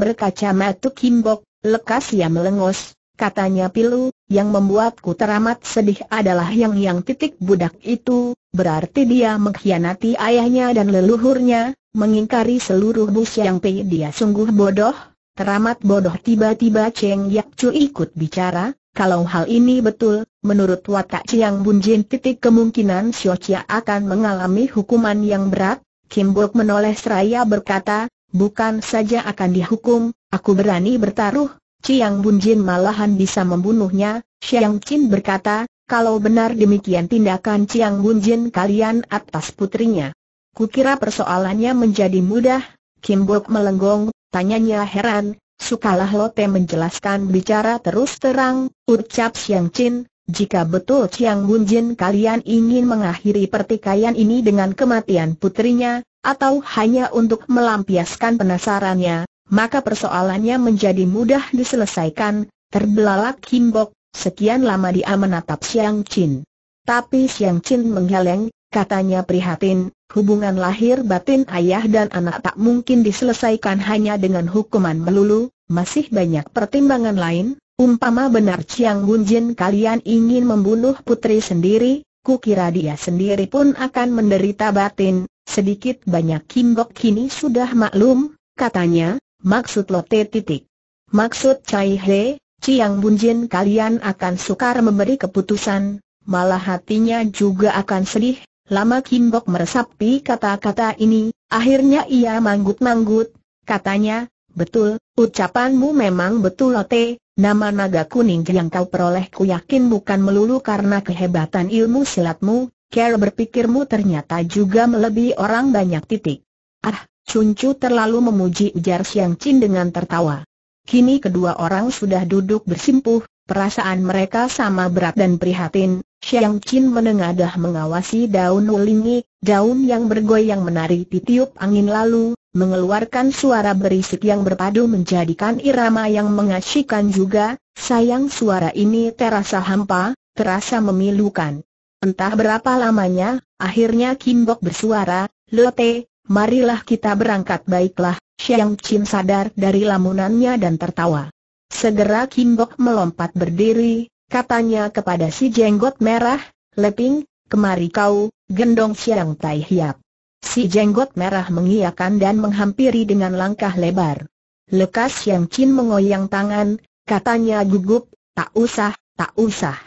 berkacamata Kim Bo, lekas ia melengos, katanya Pilu, yang membuatku teramat sedih adalah yang yang titik budak itu, berarti dia mengkhianati ayahnya dan leluhurnya, mengingkari seluruh bus yang pe dia sungguh bodoh, teramat bodoh tiba-tiba Cheng Yak Chu ikut bicara, kalau hal ini betul, menurut watak Chiang Bunjin titik kemungkinan Xiao Chia akan mengalami hukuman yang berat, Kim Bok menoleh seraya berkata, bukan saja akan dihukum, aku berani bertaruh, Chiang Bunjin malahan bisa membunuhnya, Xiang Qin berkata, kalau benar demikian tindakan Chiang Bunjin kalian atas putrinya. Kukira persoalannya menjadi mudah, Kim Bok melenggong, tanyanya heran, sukalah Lote menjelaskan bicara terus terang, ucap Xiang Qin, jika betul Chiang Bunjin kalian ingin mengakhiri pertikaian ini dengan kematian putrinya, atau hanya untuk melampiaskan penasarannya, maka persoalannya menjadi mudah diselesaikan, terbelalak Bok, sekian lama dia menatap Siang Chin. Tapi Siang Chin menggeleng, katanya prihatin, hubungan lahir batin ayah dan anak tak mungkin diselesaikan hanya dengan hukuman melulu, masih banyak pertimbangan lain, umpama benar Chiang Bunjin kalian ingin membunuh putri sendiri, kukira dia sendiri pun akan menderita batin, sedikit banyak Bok kini sudah maklum, katanya, maksud Lote titik. Maksud cai He, Ciang Bunjin kalian akan sukar memberi keputusan, malah hatinya juga akan sedih. Lama Kim Bok meresapi kata-kata ini, akhirnya ia manggut-manggut, katanya, betul, ucapanmu memang betul Lote, Nama naga kuning yang kau peroleh ku yakin bukan melulu karena kehebatan ilmu silatmu, Kau berpikirmu ternyata juga melebihi orang banyak titik. Ah, Cuncu terlalu memuji ujar Siang Chin dengan tertawa. Kini kedua orang sudah duduk bersimpuh, perasaan mereka sama berat dan prihatin. Siang Chin menengadah mengawasi daun ulingi, daun yang bergoyang menari titiup angin lalu, mengeluarkan suara berisik yang berpadu menjadikan irama yang mengasyikan juga, sayang suara ini terasa hampa, terasa memilukan. Entah berapa lamanya, akhirnya Kim Bok bersuara, Lote, Marilah kita berangkat baiklah, Xiang Chin sadar dari lamunannya dan tertawa. Segera Kim Bok melompat berdiri, katanya kepada si jenggot merah, Leping, kemari kau, gendong Xiang Tai Hiap. Si jenggot merah mengiyakan dan menghampiri dengan langkah lebar. Lekas Xiang Chin mengoyang tangan, katanya gugup, tak usah, tak usah.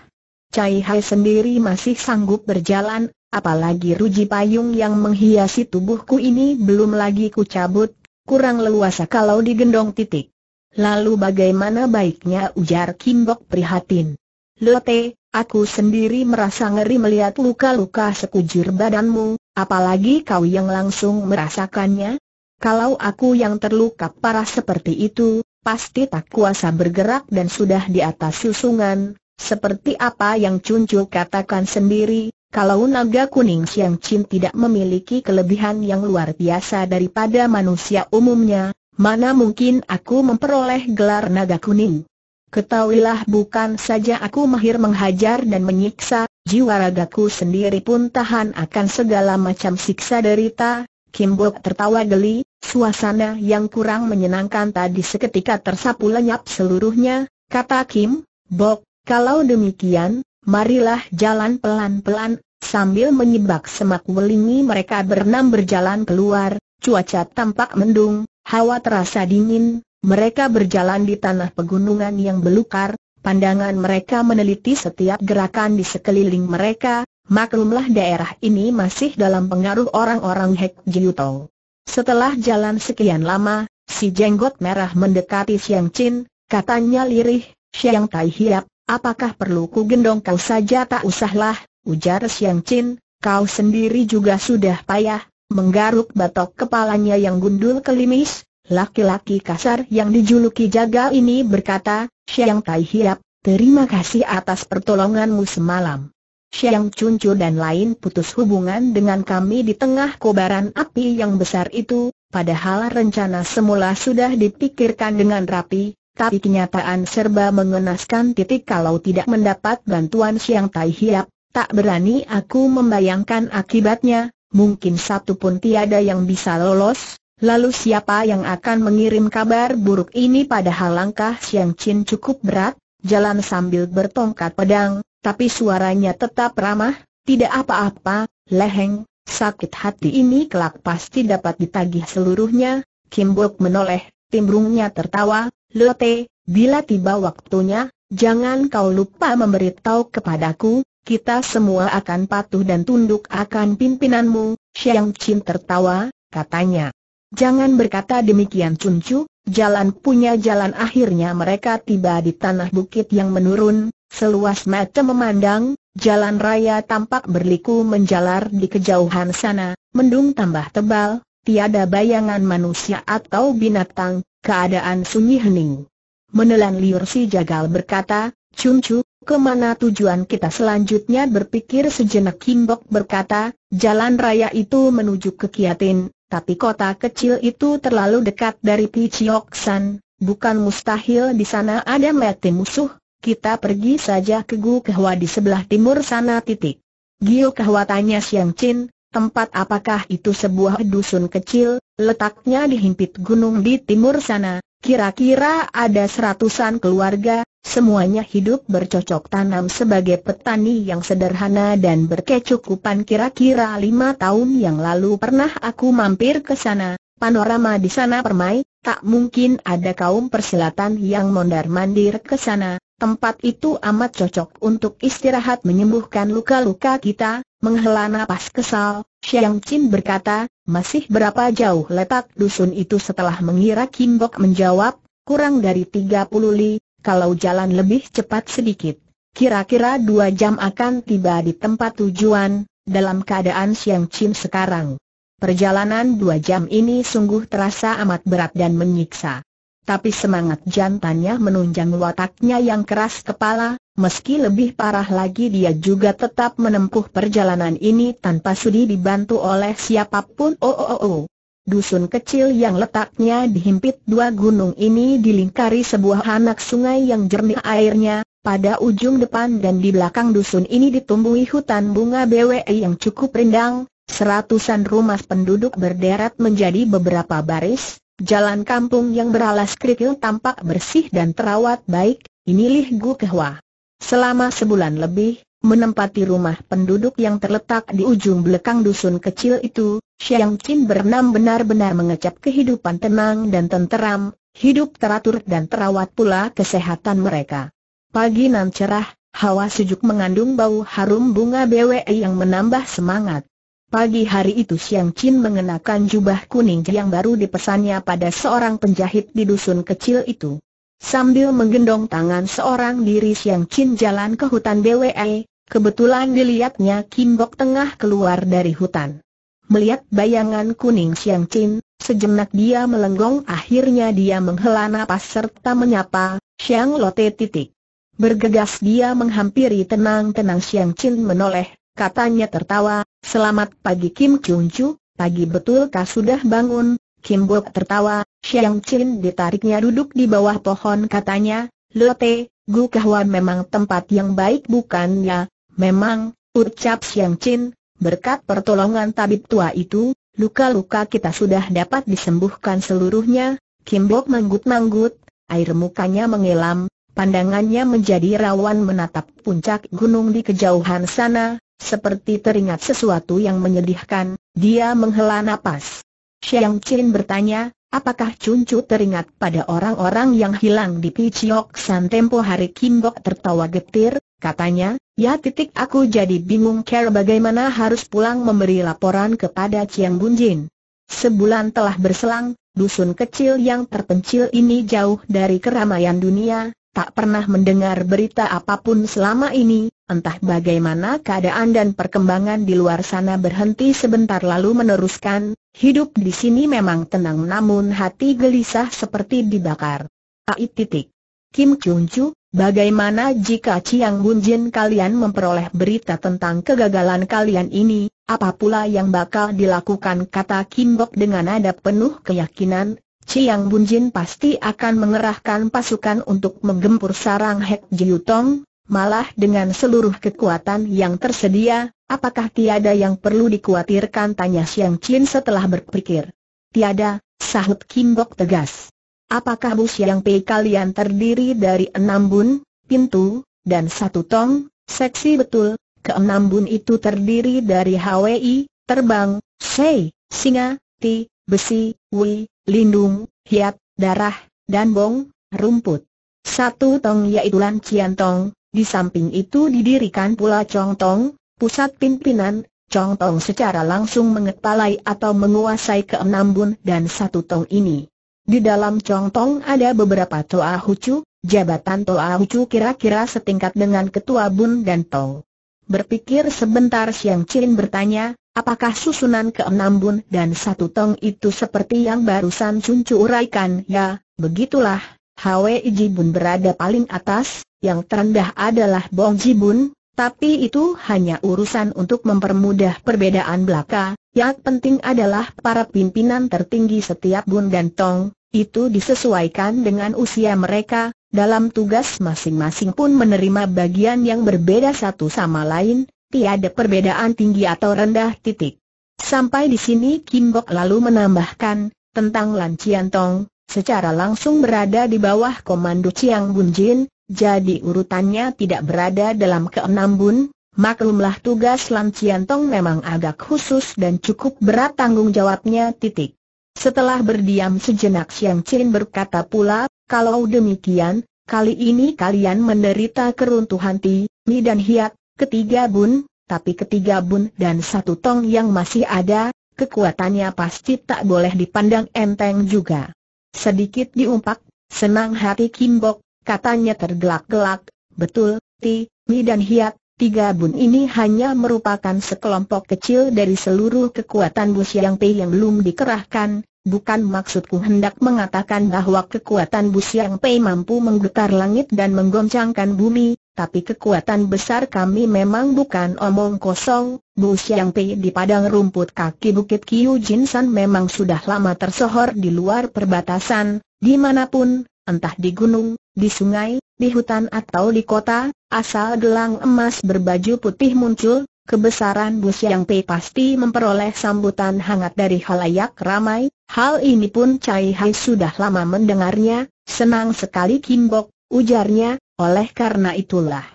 Cai Hai sendiri masih sanggup berjalan, Apalagi ruji payung yang menghiasi tubuhku ini belum lagi ku cabut, kurang leluasa kalau digendong titik. Lalu bagaimana baiknya ujar Kimbok prihatin. Lote, aku sendiri merasa ngeri melihat luka-luka sekujur badanmu, apalagi kau yang langsung merasakannya. Kalau aku yang terluka parah seperti itu, pasti tak kuasa bergerak dan sudah di atas susungan, seperti apa yang Cuncu katakan sendiri, kalau naga kuning Siang Chin tidak memiliki kelebihan yang luar biasa daripada manusia umumnya, mana mungkin aku memperoleh gelar naga kuning? Ketahuilah bukan saja aku mahir menghajar dan menyiksa, jiwa ragaku sendiri pun tahan akan segala macam siksa derita, Kim Bok tertawa geli, suasana yang kurang menyenangkan tadi seketika tersapu lenyap seluruhnya, kata Kim, Bok, kalau demikian, marilah jalan pelan-pelan, sambil menyibak semak welingi mereka berenam berjalan keluar, cuaca tampak mendung, hawa terasa dingin, mereka berjalan di tanah pegunungan yang belukar, pandangan mereka meneliti setiap gerakan di sekeliling mereka, maklumlah daerah ini masih dalam pengaruh orang-orang Hek Jiutong. Setelah jalan sekian lama, si jenggot merah mendekati Siang Chin, katanya lirih, Siang Tai Hiap, Apakah perlu ku gendong kau saja tak usahlah, ujar Siang Chin, kau sendiri juga sudah payah, menggaruk batok kepalanya yang gundul kelimis, laki-laki kasar yang dijuluki jaga ini berkata, Siang Tai Hiap, terima kasih atas pertolonganmu semalam. Siang Cuncu dan lain putus hubungan dengan kami di tengah kobaran api yang besar itu, padahal rencana semula sudah dipikirkan dengan rapi, tapi kenyataan serba mengenaskan titik kalau tidak mendapat bantuan Siang Tai Hiap, tak berani aku membayangkan akibatnya, mungkin satu pun tiada yang bisa lolos, lalu siapa yang akan mengirim kabar buruk ini padahal langkah Siang Chin cukup berat, jalan sambil bertongkat pedang, tapi suaranya tetap ramah, tidak apa-apa, leheng, sakit hati ini kelak pasti dapat ditagih seluruhnya, Kim Bok menoleh, timbrungnya tertawa, Lote, bila tiba waktunya, jangan kau lupa memberitahu kepadaku, kita semua akan patuh dan tunduk akan pimpinanmu, Xiang Qin tertawa, katanya. Jangan berkata demikian Cuncu, jalan punya jalan akhirnya mereka tiba di tanah bukit yang menurun, seluas mata memandang, jalan raya tampak berliku menjalar di kejauhan sana, mendung tambah tebal, tiada bayangan manusia atau binatang, Keadaan sunyi hening. Menelan liur si jagal berkata, Cuncu, kemana tujuan kita selanjutnya berpikir sejenak Bok berkata, jalan raya itu menuju ke Kiatin, tapi kota kecil itu terlalu dekat dari Pichioksan, bukan mustahil di sana ada mati musuh, kita pergi saja ke Gu Kehwa di sebelah timur sana titik. Gio Kehwa tanya Siang Chin, tempat apakah itu sebuah dusun kecil, Letaknya dihimpit gunung di timur sana, kira-kira ada seratusan keluarga, semuanya hidup bercocok tanam sebagai petani yang sederhana dan berkecukupan kira-kira lima tahun yang lalu pernah aku mampir ke sana, Panorama di sana permai, tak mungkin ada kaum persilatan yang mondar-mandir ke sana, tempat itu amat cocok untuk istirahat menyembuhkan luka-luka kita, menghela napas kesal, Xiang Qin berkata, masih berapa jauh letak dusun itu setelah mengira Kim Bok menjawab, kurang dari 30 li, kalau jalan lebih cepat sedikit. Kira-kira dua jam akan tiba di tempat tujuan, dalam keadaan Xiang Qin sekarang Perjalanan dua jam ini sungguh terasa amat berat dan menyiksa. Tapi semangat jantannya menunjang wataknya yang keras kepala, meski lebih parah lagi dia juga tetap menempuh perjalanan ini tanpa sudi dibantu oleh siapapun. Oh, oh, oh, oh. Dusun kecil yang letaknya dihimpit dua gunung ini dilingkari sebuah anak sungai yang jernih airnya, pada ujung depan dan di belakang dusun ini ditumbuhi hutan bunga BWE yang cukup rindang, Seratusan rumah penduduk berderet menjadi beberapa baris, jalan kampung yang beralas kerikil tampak bersih dan terawat baik, inilah Gu Kehwa. Selama sebulan lebih, menempati rumah penduduk yang terletak di ujung belakang dusun kecil itu, Xiang Qin bernam benar-benar mengecap kehidupan tenang dan tenteram, hidup teratur dan terawat pula kesehatan mereka. Pagi nan cerah, hawa sejuk mengandung bau harum bunga BWE yang menambah semangat. Pagi hari itu Siang Chin mengenakan jubah kuning yang baru dipesannya pada seorang penjahit di dusun kecil itu. Sambil menggendong tangan seorang diri Siang Chin jalan ke hutan BWE, kebetulan dilihatnya Kim Bok tengah keluar dari hutan. Melihat bayangan kuning Siang Chin, sejenak dia melenggong akhirnya dia menghela napas serta menyapa, Siang Lote titik. Bergegas dia menghampiri tenang-tenang Siang Chin menoleh katanya tertawa, selamat pagi Kim Chung Chu, pagi betulkah sudah bangun? Kim Bok tertawa, Xiang Chin ditariknya duduk di bawah pohon katanya, Lote, Gu Kahwa memang tempat yang baik bukannya, memang, ucap Xiang Chin, berkat pertolongan tabib tua itu, luka-luka kita sudah dapat disembuhkan seluruhnya, Kim Bok manggut-manggut, air mukanya mengelam, pandangannya menjadi rawan menatap puncak gunung di kejauhan sana, seperti teringat sesuatu yang menyedihkan, dia menghela napas. Xiang Qin bertanya, apakah Cuncu teringat pada orang-orang yang hilang di Piciok San tempo hari Kim Bok tertawa getir, katanya, ya titik aku jadi bingung cara bagaimana harus pulang memberi laporan kepada Chiang Jin." Sebulan telah berselang, dusun kecil yang terpencil ini jauh dari keramaian dunia, tak pernah mendengar berita apapun selama ini, entah bagaimana keadaan dan perkembangan di luar sana berhenti sebentar lalu meneruskan, hidup di sini memang tenang namun hati gelisah seperti dibakar. Ait titik. Kim Chung Chu, bagaimana jika Chiang Bun Jin kalian memperoleh berita tentang kegagalan kalian ini, apa pula yang bakal dilakukan kata Kim Bok dengan nada penuh keyakinan, Chiang Bunjin pasti akan mengerahkan pasukan untuk menggempur sarang Hek Jiutong, malah dengan seluruh kekuatan yang tersedia, apakah tiada yang perlu dikhawatirkan tanya Siang Chin setelah berpikir. Tiada, sahut Kim Bok tegas. Apakah bus yang pei kalian terdiri dari enam bun, pintu, dan satu tong, seksi betul, keenam bun itu terdiri dari HWI, terbang, sei, singa, ti, besi, wi, lindung, hiat, darah, dan bong, rumput. Satu tong yaitu Lan Cian Tong, di samping itu didirikan pula Chong Tong, pusat pimpinan, Chong Tong secara langsung mengetalai atau menguasai ke enam bun dan satu tong ini. Di dalam Chong Tong ada beberapa Toa Hucu, jabatan Toa Hucu kira-kira setingkat dengan Ketua Bun dan Tong. Berpikir sebentar Siang Chin bertanya, Apakah susunan keenam bun dan satu tong itu seperti yang barusan Cuncu uraikan? Ya, begitulah. Hwi Jibun berada paling atas, yang terendah adalah Bong Jibun, tapi itu hanya urusan untuk mempermudah perbedaan belaka, yang penting adalah para pimpinan tertinggi setiap bun dan tong, itu disesuaikan dengan usia mereka, dalam tugas masing-masing pun menerima bagian yang berbeda satu sama lain, tiada perbedaan tinggi atau rendah titik. Sampai di sini Kim Bok lalu menambahkan, tentang Lan Cian Tong, secara langsung berada di bawah komando Chiang Bun Jin, jadi urutannya tidak berada dalam keenam bun, maklumlah tugas Lan Cian Tong memang agak khusus dan cukup berat tanggung jawabnya titik. Setelah berdiam sejenak Siang Chin berkata pula, kalau demikian, kali ini kalian menderita keruntuhan Ti, Mi dan Hiat, ketiga bun, tapi ketiga bun dan satu tong yang masih ada, kekuatannya pasti tak boleh dipandang enteng juga. Sedikit diumpak, senang hati Kimbok, katanya tergelak-gelak, betul, Ti, Mi dan Hiat, tiga bun ini hanya merupakan sekelompok kecil dari seluruh kekuatan Bus Yang Pei yang belum dikerahkan, bukan maksudku hendak mengatakan bahwa kekuatan Bus Yang Pei mampu menggetar langit dan menggoncangkan bumi, tapi kekuatan besar kami memang bukan omong kosong, Bu Xiang Pei di padang rumput kaki Bukit Kiu Jin San memang sudah lama tersohor di luar perbatasan, dimanapun, entah di gunung, di sungai, di hutan atau di kota, asal gelang emas berbaju putih muncul, kebesaran Bu Xiang Pei pasti memperoleh sambutan hangat dari halayak ramai, hal ini pun Cai Hai sudah lama mendengarnya, senang sekali Kimbok Ujarnya, oleh karena itulah.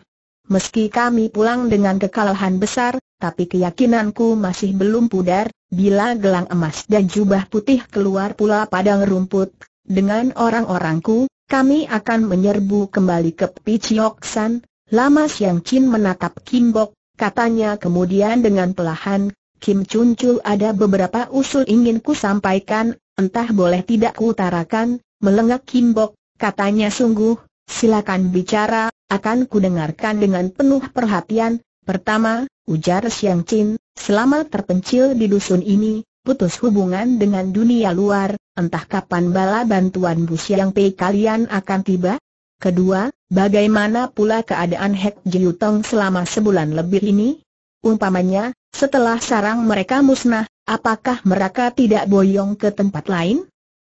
Meski kami pulang dengan kekalahan besar, tapi keyakinanku masih belum pudar, bila gelang emas dan jubah putih keluar pula padang rumput, dengan orang-orangku, kami akan menyerbu kembali ke Pichioksan. Lama Siang Chin menatap Kim Bok, katanya kemudian dengan pelahan, Kim Chun Chul ada beberapa usul ingin ku sampaikan, entah boleh tidak ku utarakan, melengak Kim Bok, katanya sungguh, Silakan bicara, akan kudengarkan dengan penuh perhatian. Pertama, ujar Siang Chin, selama terpencil di dusun ini, putus hubungan dengan dunia luar, entah kapan bala bantuan Bu Siang Pei kalian akan tiba? Kedua, bagaimana pula keadaan Hek Tong selama sebulan lebih ini? Umpamanya, setelah sarang mereka musnah, apakah mereka tidak boyong ke tempat lain?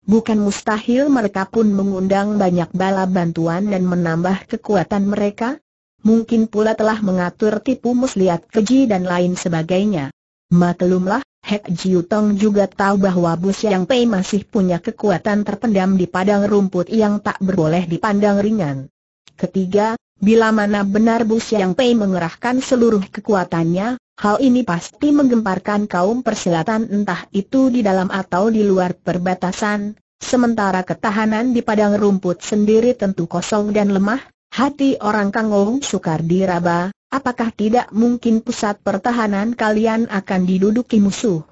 Bukan mustahil mereka pun mengundang banyak bala bantuan dan menambah kekuatan mereka. Mungkin pula telah mengatur tipu muslihat keji dan lain sebagainya. Maklumlah, Hek Jiu Tong juga tahu bahwa Bus Yang Pei masih punya kekuatan terpendam di padang rumput yang tak berboleh dipandang ringan. Ketiga, Bila mana benar Bu Siang Pei mengerahkan seluruh kekuatannya, hal ini pasti menggemparkan kaum persilatan entah itu di dalam atau di luar perbatasan, sementara ketahanan di padang rumput sendiri tentu kosong dan lemah, hati orang Kangong sukar diraba, apakah tidak mungkin pusat pertahanan kalian akan diduduki musuh?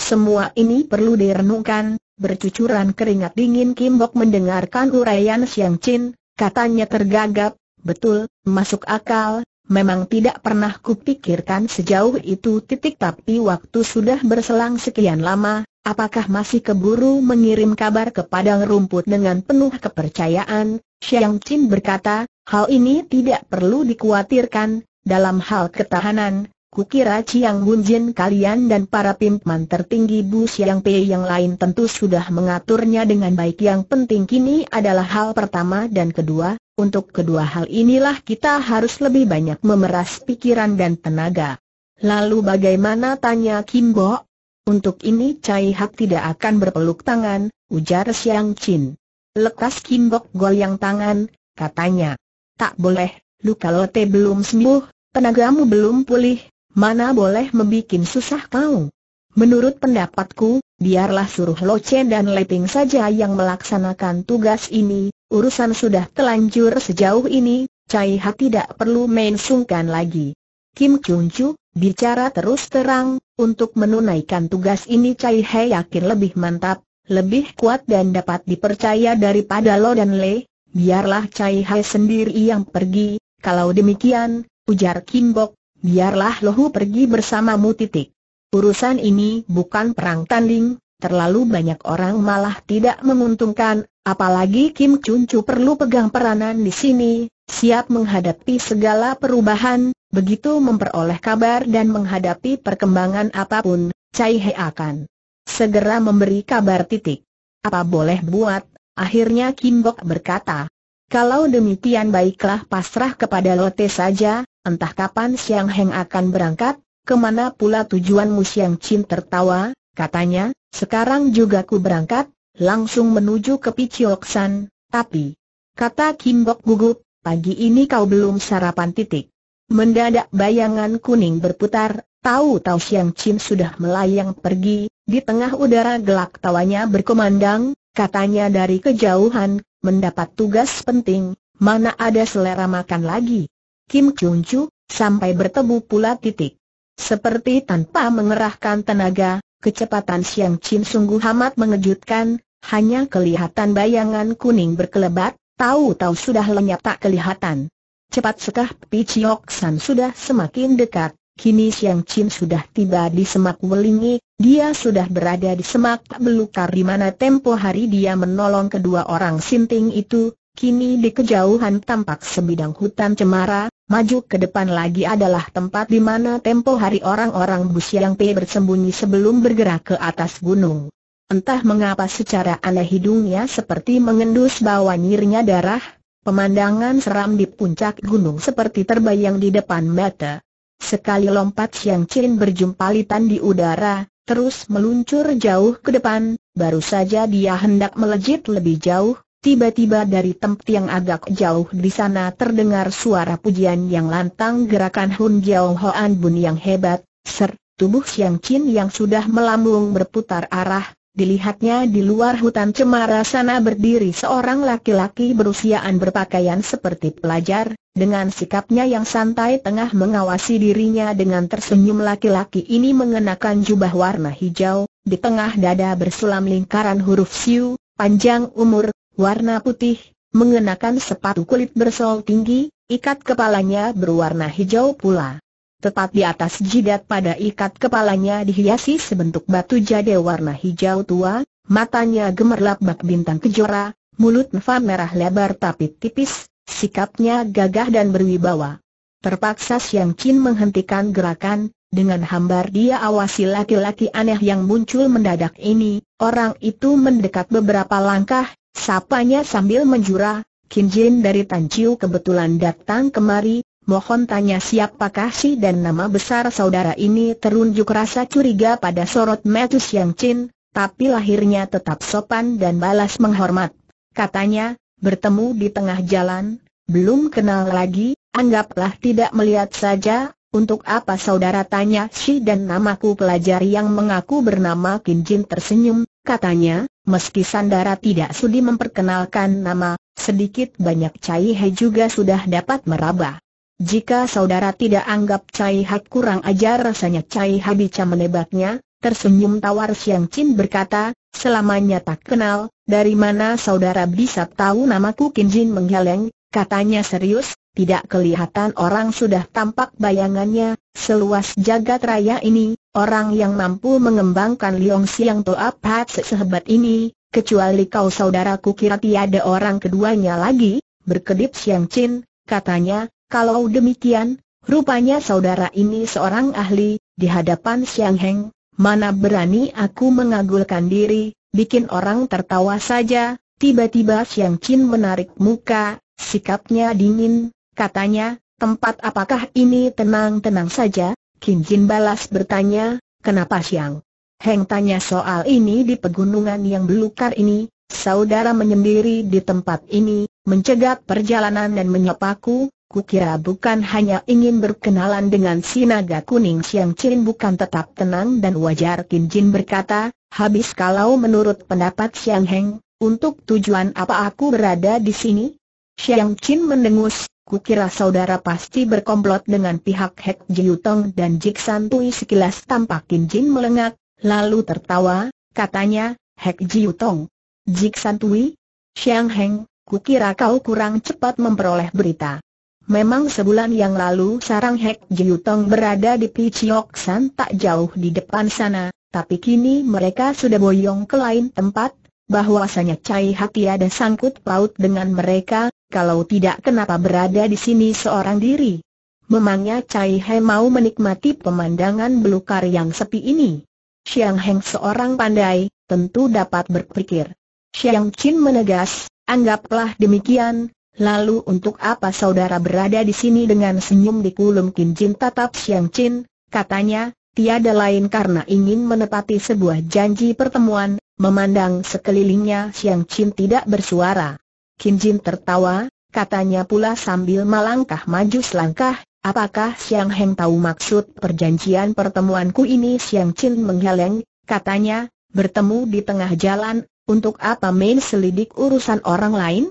Semua ini perlu direnungkan, bercucuran keringat dingin Kim Bok mendengarkan uraian Siang Chin, katanya tergagap, Betul, masuk akal, memang tidak pernah kupikirkan sejauh itu titik tapi waktu sudah berselang sekian lama, apakah masih keburu mengirim kabar ke padang rumput dengan penuh kepercayaan? Xiang Qin berkata, hal ini tidak perlu dikhawatirkan, dalam hal ketahanan, Kukira Chiang Jin kalian dan para pimpin tertinggi Bu Siang Pei yang lain tentu sudah mengaturnya dengan baik Yang penting kini adalah hal pertama dan kedua Untuk kedua hal inilah kita harus lebih banyak memeras pikiran dan tenaga Lalu bagaimana tanya Kim Bo. Untuk ini Cai Hak tidak akan berpeluk tangan, ujar Siang Chin Lekas Kim gol goyang tangan, katanya Tak boleh, luka lote belum sembuh, tenagamu belum pulih mana boleh membuat susah kau. Menurut pendapatku, biarlah suruh Loce dan Leping saja yang melaksanakan tugas ini, urusan sudah telanjur sejauh ini, Cai Ha tidak perlu main sungkan lagi. Kim Chung Chu, bicara terus terang, untuk menunaikan tugas ini Cai He yakin lebih mantap, lebih kuat dan dapat dipercaya daripada Lo dan Le, biarlah Cai Hai sendiri yang pergi, kalau demikian, ujar Kim Bok biarlah Lohu pergi bersamamu titik. Urusan ini bukan perang tanding, terlalu banyak orang malah tidak menguntungkan, apalagi Kim Chun Chu perlu pegang peranan di sini, siap menghadapi segala perubahan, begitu memperoleh kabar dan menghadapi perkembangan apapun, Cai He akan segera memberi kabar titik. Apa boleh buat, akhirnya Kim Bok berkata. Kalau demikian baiklah pasrah kepada Lotte saja, entah kapan Siang Heng akan berangkat, kemana pula tujuanmu Siang Chin tertawa, katanya, sekarang juga ku berangkat, langsung menuju ke Pichioksan, tapi, kata Kim Bok gugup, pagi ini kau belum sarapan titik. Mendadak bayangan kuning berputar, tahu-tahu Siang Chin sudah melayang pergi, di tengah udara gelak tawanya berkumandang, katanya dari kejauhan, mendapat tugas penting, mana ada selera makan lagi. Kim Chung Chu, sampai bertemu pula titik. Seperti tanpa mengerahkan tenaga, kecepatan Siang Chin sungguh amat mengejutkan, hanya kelihatan bayangan kuning berkelebat, tahu-tahu sudah lenyap tak kelihatan. Cepat sekah Pichiok San sudah semakin dekat, kini Siang Chin sudah tiba di semak welingi, dia sudah berada di semak belukar di mana tempo hari dia menolong kedua orang sinting itu, Kini di kejauhan tampak sebidang hutan cemara, Maju ke depan lagi adalah tempat di mana tempo hari orang-orang yang P bersembunyi sebelum bergerak ke atas gunung. Entah mengapa secara aneh hidungnya seperti mengendus bawa nyirnya darah, pemandangan seram di puncak gunung seperti terbayang di depan mata. Sekali lompat Siang Chin berjumpa litan di udara, terus meluncur jauh ke depan, baru saja dia hendak melejit lebih jauh, Tiba-tiba dari tempat yang agak jauh di sana terdengar suara pujian yang lantang gerakan Hun Jiao Hoan Bun yang hebat, ser, tubuh Xiang Qin yang sudah melambung berputar arah, dilihatnya di luar hutan cemara sana berdiri seorang laki-laki berusiaan berpakaian seperti pelajar, dengan sikapnya yang santai tengah mengawasi dirinya dengan tersenyum laki-laki ini mengenakan jubah warna hijau, di tengah dada bersulam lingkaran huruf siu, panjang umur, warna putih, mengenakan sepatu kulit bersol tinggi, ikat kepalanya berwarna hijau pula. Tepat di atas jidat pada ikat kepalanya dihiasi sebentuk batu jade warna hijau tua, matanya gemerlap bak bintang kejora, mulut nefa merah lebar tapi tipis, sikapnya gagah dan berwibawa. Terpaksa Siang Chin menghentikan gerakan, dengan hambar dia awasi laki-laki aneh yang muncul mendadak ini, orang itu mendekat beberapa langkah, Sapanya sambil menjura, Kinjin Jin dari Tan Chiu kebetulan datang kemari, mohon tanya siapakah si dan nama besar saudara ini terunjuk rasa curiga pada sorot mata Yang Chin, tapi lahirnya tetap sopan dan balas menghormat. Katanya, bertemu di tengah jalan, belum kenal lagi, anggaplah tidak melihat saja, untuk apa saudara tanya si dan namaku pelajari yang mengaku bernama Kinjin tersenyum, Katanya, meski Sandara tidak sudi memperkenalkan nama, sedikit banyak Cai He juga sudah dapat meraba. Jika saudara tidak anggap Cai Hak kurang ajar rasanya Cai Ha bisa menebaknya, tersenyum tawar Siang Chin berkata, selamanya tak kenal, dari mana saudara bisa tahu namaku Kin Jin menggeleng, katanya serius, tidak kelihatan orang sudah tampak bayangannya, seluas jagat raya ini, orang yang mampu mengembangkan Liong Siang Toa Pat sehebat ini, kecuali kau saudaraku kira tiada orang keduanya lagi, berkedip Siang Chin, katanya, kalau demikian, rupanya saudara ini seorang ahli, di hadapan Siang Heng, mana berani aku mengagulkan diri, bikin orang tertawa saja, tiba-tiba Siang Chin menarik muka, sikapnya dingin, katanya, tempat apakah ini tenang-tenang saja, Kim Jin balas bertanya, kenapa siang? Heng tanya soal ini di pegunungan yang belukar ini, saudara menyendiri di tempat ini, mencegat perjalanan dan menyapaku, kukira bukan hanya ingin berkenalan dengan si naga kuning Siang Chin bukan tetap tenang dan wajar Kim Jin berkata, habis kalau menurut pendapat Siang Heng, untuk tujuan apa aku berada di sini? Siang Chin mendengus, Kukira saudara pasti berkomplot dengan pihak Hek Jiutong dan Jik Santui sekilas tampak Kim Jin melengak, lalu tertawa, katanya, Hek Jiutong. Jik Santui? Xiang Heng, kukira kau kurang cepat memperoleh berita. Memang sebulan yang lalu sarang Hek Jiutong berada di Pichiok San tak jauh di depan sana, tapi kini mereka sudah boyong ke lain tempat, bahwasanya Cai Hati ada sangkut paut dengan mereka, kalau tidak kenapa berada di sini seorang diri. Memangnya Cai He mau menikmati pemandangan belukar yang sepi ini? Xiang Heng seorang pandai, tentu dapat berpikir. Xiang Qin menegas, anggaplah demikian, lalu untuk apa saudara berada di sini dengan senyum di kulum Kim Jin tatap Xiang Qin, katanya, tiada lain karena ingin menepati sebuah janji pertemuan, Memandang sekelilingnya Siang Chin tidak bersuara. Kim Jin tertawa, katanya pula sambil melangkah maju selangkah, apakah Siang Heng tahu maksud perjanjian pertemuanku ini Siang Chin menggeleng, katanya, bertemu di tengah jalan, untuk apa main selidik urusan orang lain?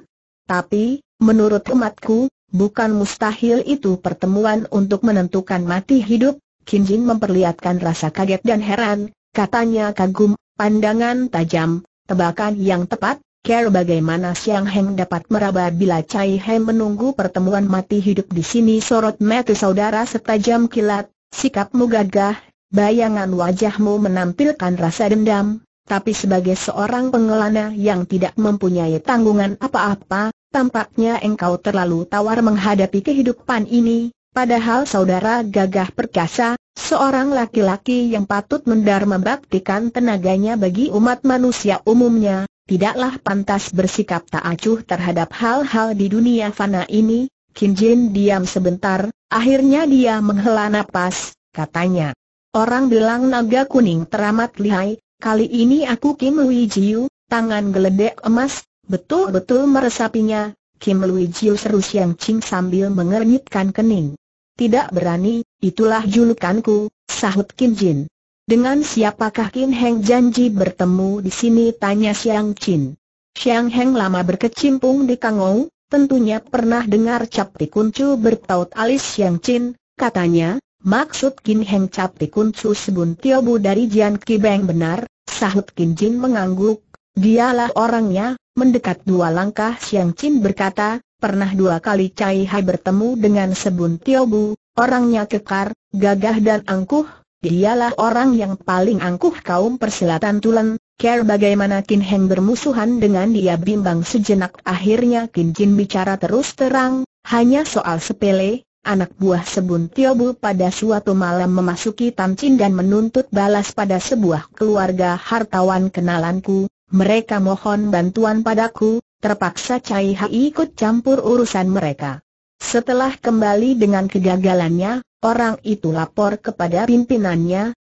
Tapi, menurut umatku, bukan mustahil itu pertemuan untuk menentukan mati hidup, Kim Jin memperlihatkan rasa kaget dan heran, katanya kagum, pandangan tajam, tebakan yang tepat, care bagaimana Siang Heng dapat meraba bila Cai Heng menunggu pertemuan mati hidup di sini sorot mata saudara setajam kilat, sikapmu gagah, bayangan wajahmu menampilkan rasa dendam, tapi sebagai seorang pengelana yang tidak mempunyai tanggungan apa-apa, tampaknya engkau terlalu tawar menghadapi kehidupan ini, padahal saudara gagah perkasa, Seorang laki-laki yang patut mendar membaktikan tenaganya bagi umat manusia umumnya, tidaklah pantas bersikap tak acuh terhadap hal-hal di dunia fana ini. Kim Jin diam sebentar, akhirnya dia menghela napas, katanya. Orang bilang naga kuning teramat lihai, kali ini aku Kim Lui Jiu, tangan geledek emas, betul-betul meresapinya, Kim Lui Jiu seru Siang cing sambil mengernyitkan kening. Tidak berani, Itulah julukanku, sahut Kin Jin. Dengan siapakah Kin Heng janji bertemu di sini tanya Xiang Chin. Xiang Heng lama berkecimpung di Kangou, tentunya pernah dengar Cap Chu bertaut alis Xiang Chin, katanya, maksud Kin Heng Cap Chu sebun Tiobu dari Jian Ki Beng benar, sahut Kin Jin mengangguk, dialah orangnya, mendekat dua langkah Xiang Chin berkata, pernah dua kali Cai Hai bertemu dengan Sebun Tiobu, orangnya kekar, gagah dan angkuh, dialah orang yang paling angkuh kaum persilatan Tulen, Care bagaimana Kin Heng bermusuhan dengan dia bimbang sejenak akhirnya Kin Jin bicara terus terang, hanya soal sepele, anak buah Sebun Tiobu pada suatu malam memasuki Chin dan menuntut balas pada sebuah keluarga hartawan kenalanku, mereka mohon bantuan padaku, Terpaksa Cai Hai ikut campur urusan mereka. Setelah kembali dengan kegagalannya, orang itu lapor kepada pimpinannya,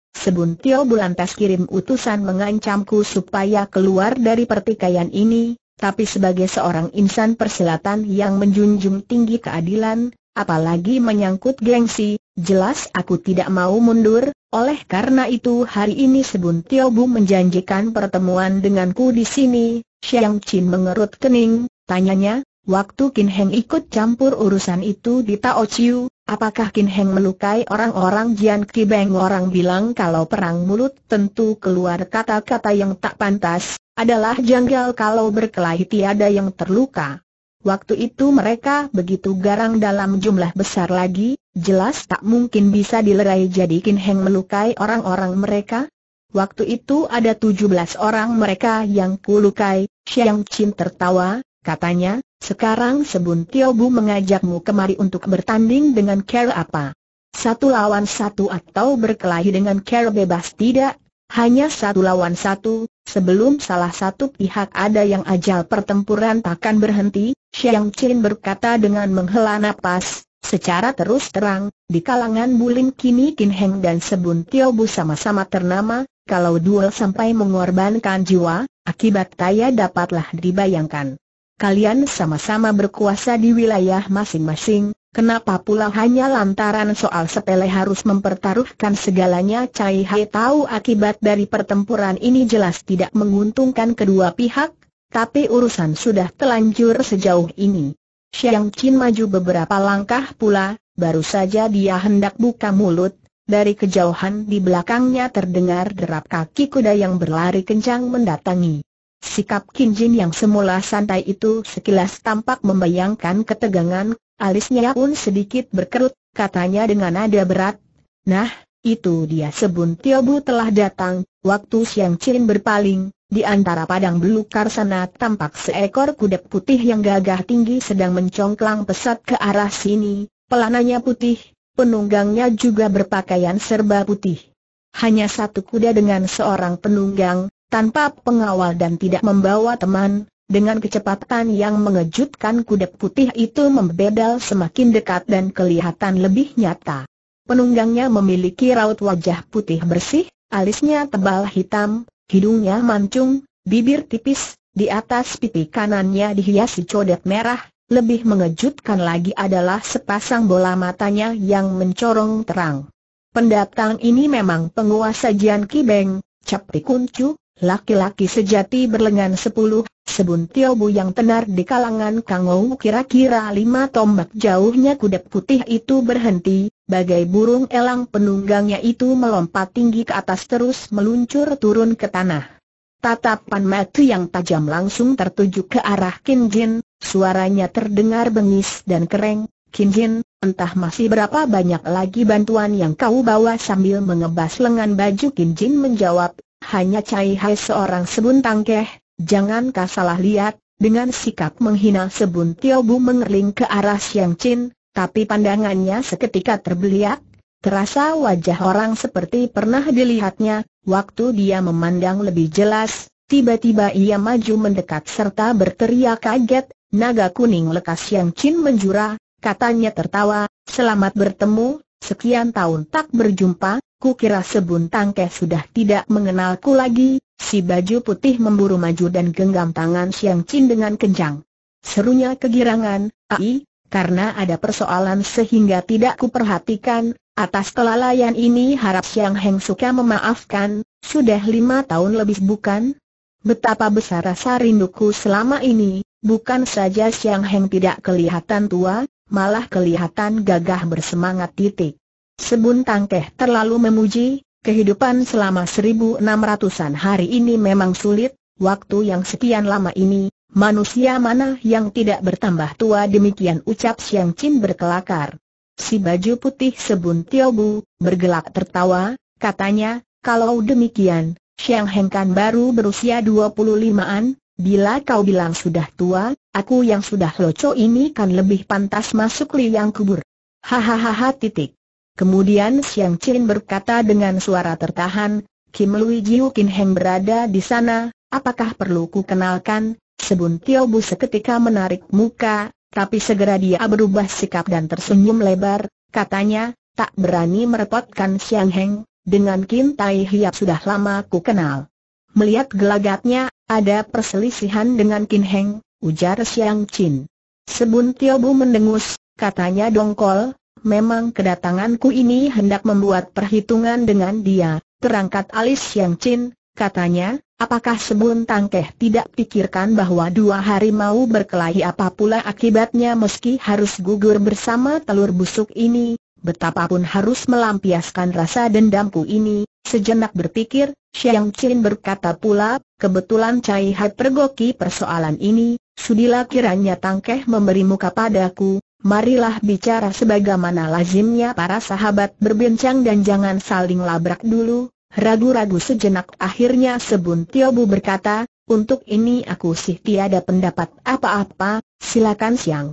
bulan Tes kirim utusan mengancamku supaya keluar dari pertikaian ini, tapi sebagai seorang insan persilatan yang menjunjung tinggi keadilan, apalagi menyangkut gengsi, jelas aku tidak mau mundur, oleh karena itu hari ini Sebun Tio Bu menjanjikan pertemuan denganku di sini, Xiang Qin mengerut kening, tanyanya, waktu Qin Heng ikut campur urusan itu di Tao Chiu, apakah Qin Heng melukai orang-orang Jian Ki Beng? Orang bilang kalau perang mulut tentu keluar kata-kata yang tak pantas, adalah janggal kalau berkelahi tiada yang terluka. Waktu itu mereka begitu garang dalam jumlah besar lagi, jelas tak mungkin bisa dilerai jadi Kin Heng melukai orang-orang mereka. Waktu itu ada 17 orang mereka yang kulukai, Xiang Qin tertawa, katanya, sekarang Sebun Tio Bu mengajakmu kemari untuk bertanding dengan Kera apa? Satu lawan satu atau berkelahi dengan Kera bebas tidak? Hanya satu lawan satu, Sebelum salah satu pihak ada yang ajal pertempuran takkan berhenti, Xiang Qin berkata dengan menghela nafas. Secara terus terang, di kalangan Bulim Kini Kin Heng dan Sebun Tio Bu sama-sama ternama, kalau duel sampai mengorbankan jiwa, akibat kaya dapatlah dibayangkan. Kalian sama-sama berkuasa di wilayah masing-masing, Kenapa pula hanya lantaran soal sepele harus mempertaruhkan segalanya Cai Hai tahu akibat dari pertempuran ini jelas tidak menguntungkan kedua pihak, tapi urusan sudah telanjur sejauh ini. Xiang Qin maju beberapa langkah pula, baru saja dia hendak buka mulut, dari kejauhan di belakangnya terdengar derap kaki kuda yang berlari kencang mendatangi. Sikap Kinjin yang semula santai itu sekilas tampak membayangkan ketegangan, alisnya pun sedikit berkerut, katanya dengan nada berat. Nah, itu dia sebun Tiobu telah datang, waktu Siang Chin berpaling, di antara padang belukar sana tampak seekor kuda putih yang gagah tinggi sedang mencongklang pesat ke arah sini, pelananya putih, penunggangnya juga berpakaian serba putih. Hanya satu kuda dengan seorang penunggang, tanpa pengawal dan tidak membawa teman, dengan kecepatan yang mengejutkan kuda putih itu membedal semakin dekat dan kelihatan lebih nyata. Penunggangnya memiliki raut wajah putih bersih, alisnya tebal hitam, hidungnya mancung, bibir tipis, di atas pipi kanannya dihiasi codet merah, lebih mengejutkan lagi adalah sepasang bola matanya yang mencorong terang. Pendatang ini memang penguasa Jian Kibeng, Cap Kuncu, Laki-laki sejati berlengan sepuluh, sebuntil bu yang tenar di kalangan Kangou kira-kira lima tombak jauhnya kuda putih itu berhenti, bagai burung elang penunggangnya itu melompat tinggi ke atas terus meluncur turun ke tanah. Tatapan mati yang tajam langsung tertuju ke arah Kin Jin, suaranya terdengar bengis dan kereng, Jin, entah masih berapa banyak lagi bantuan yang kau bawa sambil mengebas lengan baju Kin Jin menjawab, hanya Cai Hai seorang tangkeh, jangan jangankah salah lihat, dengan sikap menghina sebun Tio Bu mengerling ke arah Siang Chin, tapi pandangannya seketika terbeliak, terasa wajah orang seperti pernah dilihatnya, waktu dia memandang lebih jelas, tiba-tiba ia maju mendekat serta berteriak kaget, naga kuning lekas Siang Chin menjura, katanya tertawa, selamat bertemu, sekian tahun tak berjumpa, kukira sebuntang Keh sudah tidak mengenalku lagi, si baju putih memburu maju dan genggam tangan Siang Chin dengan kencang. Serunya kegirangan, ai, ah, karena ada persoalan sehingga tidak kuperhatikan, atas kelalaian ini harap Siang Heng suka memaafkan, sudah lima tahun lebih bukan? Betapa besar rasa rinduku selama ini, bukan saja Siang Heng tidak kelihatan tua, malah kelihatan gagah bersemangat titik. Sebun tangkeh terlalu memuji, kehidupan selama seribu enam ratusan hari ini memang sulit, waktu yang sekian lama ini, manusia mana yang tidak bertambah tua demikian ucap Siang Chin berkelakar. Si baju putih Sebun Tiobu, bergelak tertawa, katanya, kalau demikian, Siang Heng kan baru berusia dua 25-an, bila kau bilang sudah tua, aku yang sudah loco ini kan lebih pantas masuk liang kubur. Hahaha titik. Kemudian Siang Chin berkata dengan suara tertahan, Kim Lui Jiu Kin Heng berada di sana, apakah perlu ku kenalkan? Sebun Tio Bu seketika menarik muka, tapi segera dia berubah sikap dan tersenyum lebar, katanya, tak berani merepotkan Siang Heng, dengan Kim Tai Hiap sudah lama ku kenal. Melihat gelagatnya, ada perselisihan dengan Kin Heng, ujar Siang Chin. Sebun Tio Bu mendengus, katanya dongkol, memang kedatanganku ini hendak membuat perhitungan dengan dia, terangkat alis Yang Chin, katanya, apakah sebelum tangkeh tidak pikirkan bahwa dua hari mau berkelahi apa pula akibatnya meski harus gugur bersama telur busuk ini, betapapun harus melampiaskan rasa dendamku ini, sejenak berpikir, Yang Chin berkata pula, kebetulan Cai Hai pergoki persoalan ini, Sudilah kiranya tangkeh memberi muka padaku, marilah bicara sebagaimana lazimnya para sahabat berbincang dan jangan saling labrak dulu. Ragu-ragu sejenak akhirnya Sebun Tiobu berkata, untuk ini aku sih tiada pendapat apa-apa, silakan siang.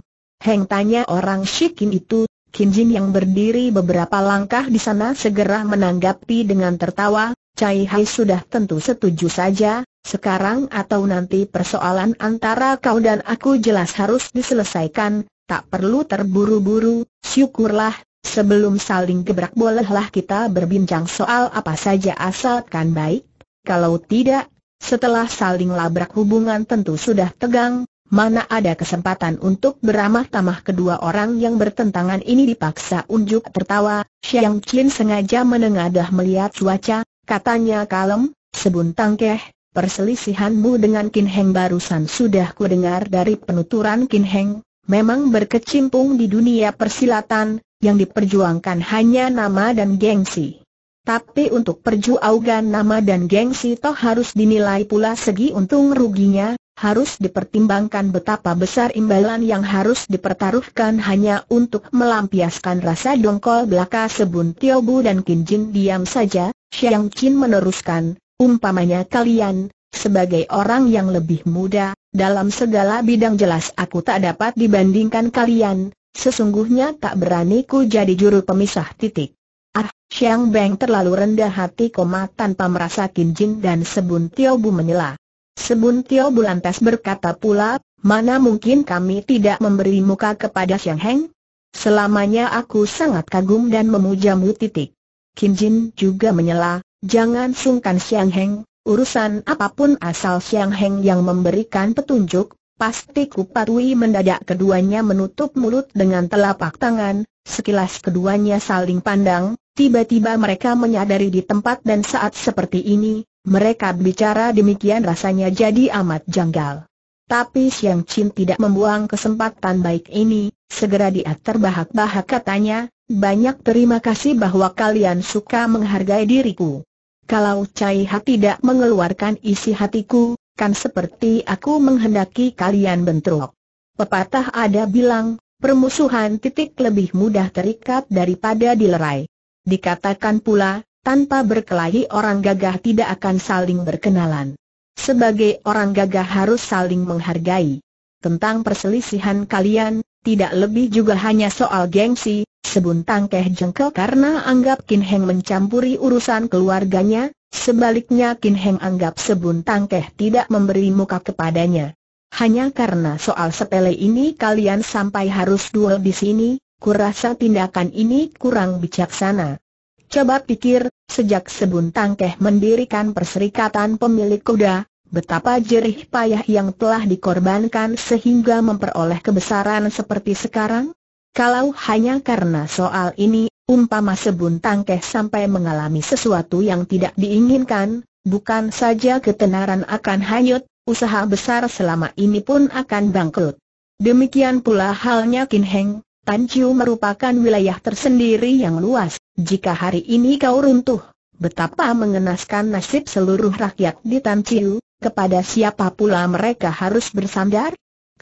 Heng tanya orang Shikin itu, Kinjin yang berdiri beberapa langkah di sana segera menanggapi dengan tertawa, Cai Hai sudah tentu setuju saja, sekarang atau nanti persoalan antara kau dan aku jelas harus diselesaikan, tak perlu terburu-buru, syukurlah, sebelum saling gebrak bolehlah kita berbincang soal apa saja asalkan baik, kalau tidak, setelah saling labrak hubungan tentu sudah tegang, mana ada kesempatan untuk beramah tamah kedua orang yang bertentangan ini dipaksa unjuk tertawa, Xiang Qin sengaja menengadah melihat cuaca, katanya kalem, sebuntang keh, perselisihanmu dengan Kin Heng barusan sudah kudengar dari penuturan Kin Heng, memang berkecimpung di dunia persilatan, yang diperjuangkan hanya nama dan gengsi. Tapi untuk perjuangan nama dan gengsi toh harus dinilai pula segi untung ruginya, harus dipertimbangkan betapa besar imbalan yang harus dipertaruhkan hanya untuk melampiaskan rasa dongkol belaka Sebun Tiobu dan Kin diam saja, Xiang Chin meneruskan, umpamanya kalian, sebagai orang yang lebih muda, dalam segala bidang jelas aku tak dapat dibandingkan kalian, sesungguhnya tak berani ku jadi juru pemisah titik. Ah, Xiang Beng terlalu rendah hati koma tanpa merasa Kin dan Sebun Tio Bu menyela. Sebun Tio Bu lantas berkata pula, mana mungkin kami tidak memberi muka kepada Xiang Heng? Selamanya aku sangat kagum dan memujamu titik. Kim Jin juga menyela, jangan sungkan Xiang Heng, Urusan apapun asal Siang Heng yang memberikan petunjuk, pasti kupatui mendadak keduanya menutup mulut dengan telapak tangan, sekilas keduanya saling pandang, tiba-tiba mereka menyadari di tempat dan saat seperti ini, mereka bicara demikian rasanya jadi amat janggal. Tapi Siang Chin tidak membuang kesempatan baik ini, segera dia terbahak-bahak katanya, banyak terima kasih bahwa kalian suka menghargai diriku. Kalau Cai Ha tidak mengeluarkan isi hatiku, kan seperti aku menghendaki kalian bentrok. Pepatah ada bilang, permusuhan titik lebih mudah terikat daripada dilerai. Dikatakan pula, tanpa berkelahi orang gagah tidak akan saling berkenalan. Sebagai orang gagah harus saling menghargai. Tentang perselisihan kalian, tidak lebih juga hanya soal gengsi, Sebuntang Keh jengkel karena anggap Kin Heng mencampuri urusan keluarganya, sebaliknya Kin Heng anggap sebuntang Keh tidak memberi muka kepadanya. Hanya karena soal sepele ini kalian sampai harus duel di sini, kurasa tindakan ini kurang bijaksana. Coba pikir, sejak sebuntang Keh mendirikan perserikatan pemilik kuda, betapa jerih payah yang telah dikorbankan sehingga memperoleh kebesaran seperti sekarang? Kalau hanya karena soal ini, umpama sebuntang keh sampai mengalami sesuatu yang tidak diinginkan, bukan saja ketenaran akan hanyut, usaha besar selama ini pun akan bangkrut. Demikian pula halnya Kin Heng, Tan Chiu merupakan wilayah tersendiri yang luas, jika hari ini kau runtuh, betapa mengenaskan nasib seluruh rakyat di Tan Chiu, kepada siapa pula mereka harus bersandar?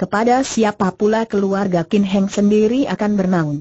Kepada siapa pula keluarga Kin Heng sendiri akan bernaung?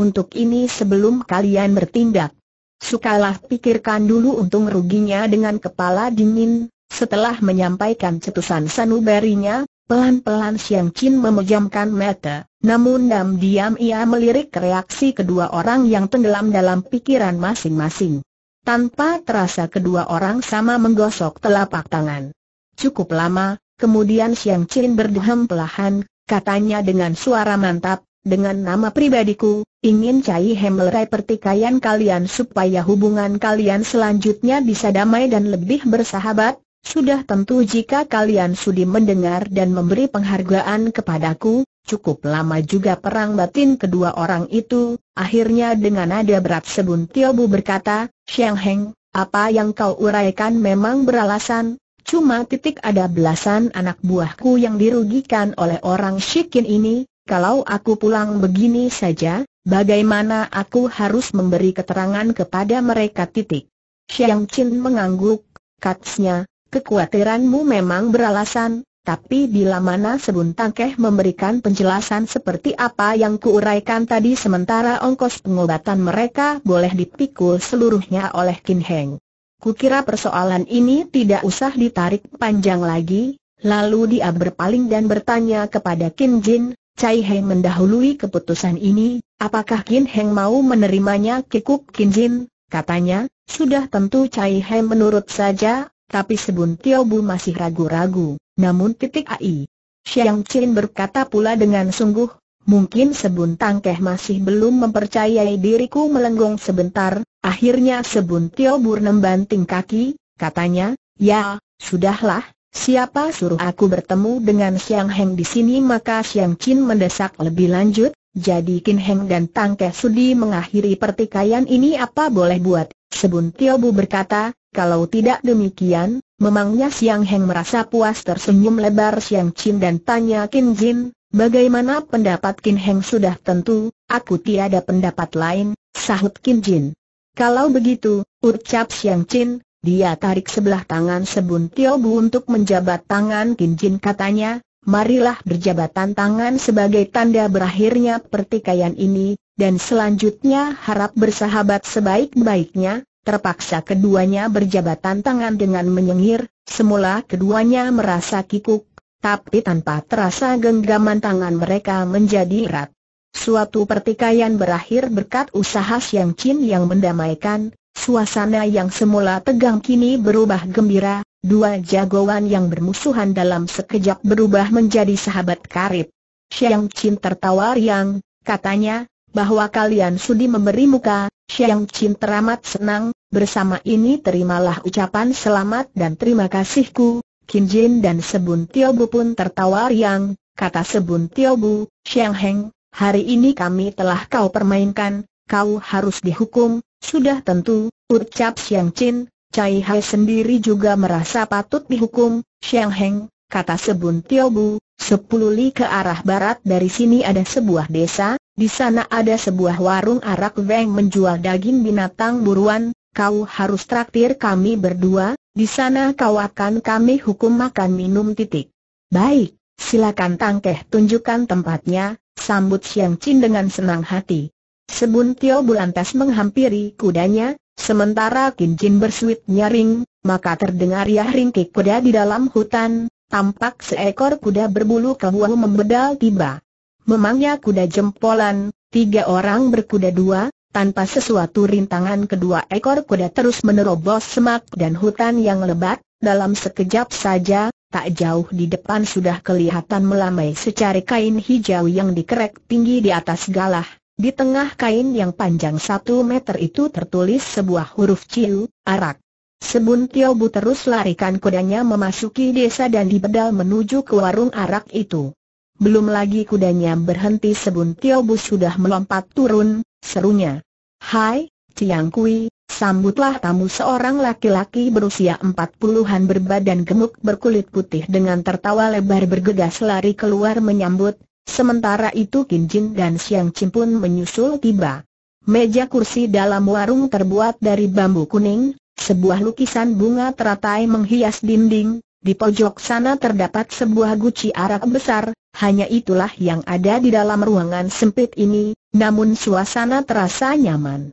Untuk ini sebelum kalian bertindak, sukalah pikirkan dulu untung ruginya dengan kepala dingin. Setelah menyampaikan cetusan sanubarinya, pelan-pelan Xiang Qin memejamkan mata, namun diam-diam ia melirik reaksi kedua orang yang tenggelam dalam pikiran masing-masing. Tanpa terasa kedua orang sama menggosok telapak tangan. Cukup lama, Kemudian Siang Qin berdehem pelahan, katanya dengan suara mantap, dengan nama pribadiku, ingin Cai He melerai pertikaian kalian supaya hubungan kalian selanjutnya bisa damai dan lebih bersahabat, sudah tentu jika kalian sudi mendengar dan memberi penghargaan kepadaku, cukup lama juga perang batin kedua orang itu, akhirnya dengan nada berat sebun bu berkata, Xiang Heng, apa yang kau uraikan memang beralasan, Cuma titik ada belasan anak buahku yang dirugikan oleh orang syikin ini, kalau aku pulang begini saja, bagaimana aku harus memberi keterangan kepada mereka titik. Xiang Qin mengangguk, katsnya, kekhawatiranmu memang beralasan, tapi bila mana Sebun Tangkeh memberikan penjelasan seperti apa yang kuuraikan tadi sementara ongkos pengobatan mereka boleh dipikul seluruhnya oleh Qin Heng. Kukira persoalan ini tidak usah ditarik panjang lagi, lalu dia berpaling dan bertanya kepada Kin Jin, Cai Heng mendahului keputusan ini, apakah Kin Heng mau menerimanya kikuk Kin Jin? Katanya, sudah tentu Cai Heng menurut saja, tapi Sebun Tio Bu masih ragu-ragu, namun titik AI. Xiang Qin berkata pula dengan sungguh, mungkin Sebun Tangkeh masih belum mempercayai diriku melenggong sebentar, Akhirnya Tio Bur banting kaki, katanya, ya, sudahlah, siapa suruh aku bertemu dengan Siang Heng di sini maka Siang Chin mendesak lebih lanjut, jadi Kin Heng dan Tang Keh Sudi mengakhiri pertikaian ini apa boleh buat, Tio Bu berkata, kalau tidak demikian, memangnya Siang Heng merasa puas tersenyum lebar Siang Chin dan tanya Kin Jin, bagaimana pendapat Kin Heng sudah tentu, aku tiada pendapat lain, sahut Kin Jin. Kalau begitu, ucap Siang Chin, dia tarik sebelah tangan Sebun Tio Bu untuk menjabat tangan Kin Jin katanya, marilah berjabatan tangan sebagai tanda berakhirnya pertikaian ini, dan selanjutnya harap bersahabat sebaik-baiknya, terpaksa keduanya berjabatan tangan dengan menyengir, semula keduanya merasa kikuk, tapi tanpa terasa genggaman tangan mereka menjadi erat. Suatu pertikaian berakhir berkat usaha Siang Chin yang mendamaikan, suasana yang semula tegang kini berubah gembira, dua jagoan yang bermusuhan dalam sekejap berubah menjadi sahabat karib. Siang Chin tertawa riang, katanya, bahwa kalian sudi memberi muka, Siang Chin teramat senang, bersama ini terimalah ucapan selamat dan terima kasihku, Kin Jin dan Sebun Tiobu pun tertawa riang, kata Sebun Tiobu, Siang Heng, hari ini kami telah kau permainkan, kau harus dihukum, sudah tentu, ucap Xiang Chin, Cai Hai sendiri juga merasa patut dihukum, Xiang Heng, kata Sebun Tio Bu, sepuluh li ke arah barat dari sini ada sebuah desa, di sana ada sebuah warung arak Weng menjual daging binatang buruan, kau harus traktir kami berdua, di sana kau akan kami hukum makan minum titik. Baik, Silakan Tangkeh tunjukkan tempatnya, sambut Siang Chin dengan senang hati. Sebun Tio Bulantas menghampiri kudanya, sementara Kin Jin bersuit nyaring, maka terdengar yah ringkik kuda di dalam hutan, tampak seekor kuda berbulu kebuah membedal tiba. Memangnya kuda jempolan, tiga orang berkuda dua, tanpa sesuatu rintangan kedua ekor kuda terus menerobos semak dan hutan yang lebat, dalam sekejap saja, tak jauh di depan sudah kelihatan melambai secari kain hijau yang dikerek tinggi di atas galah. Di tengah kain yang panjang satu meter itu tertulis sebuah huruf ciu, arak. Sebun Tiobu terus larikan kudanya memasuki desa dan dibedal menuju ke warung arak itu. Belum lagi kudanya berhenti Sebun Tiobu sudah melompat turun, serunya. Hai, Ciang Kui, Sambutlah tamu seorang laki-laki berusia empat puluhan berbadan gemuk berkulit putih dengan tertawa lebar bergegas lari keluar menyambut, sementara itu Kin Jin dan Siang Chin pun menyusul tiba. Meja kursi dalam warung terbuat dari bambu kuning, sebuah lukisan bunga teratai menghias dinding, di pojok sana terdapat sebuah guci arak besar, hanya itulah yang ada di dalam ruangan sempit ini, namun suasana terasa nyaman.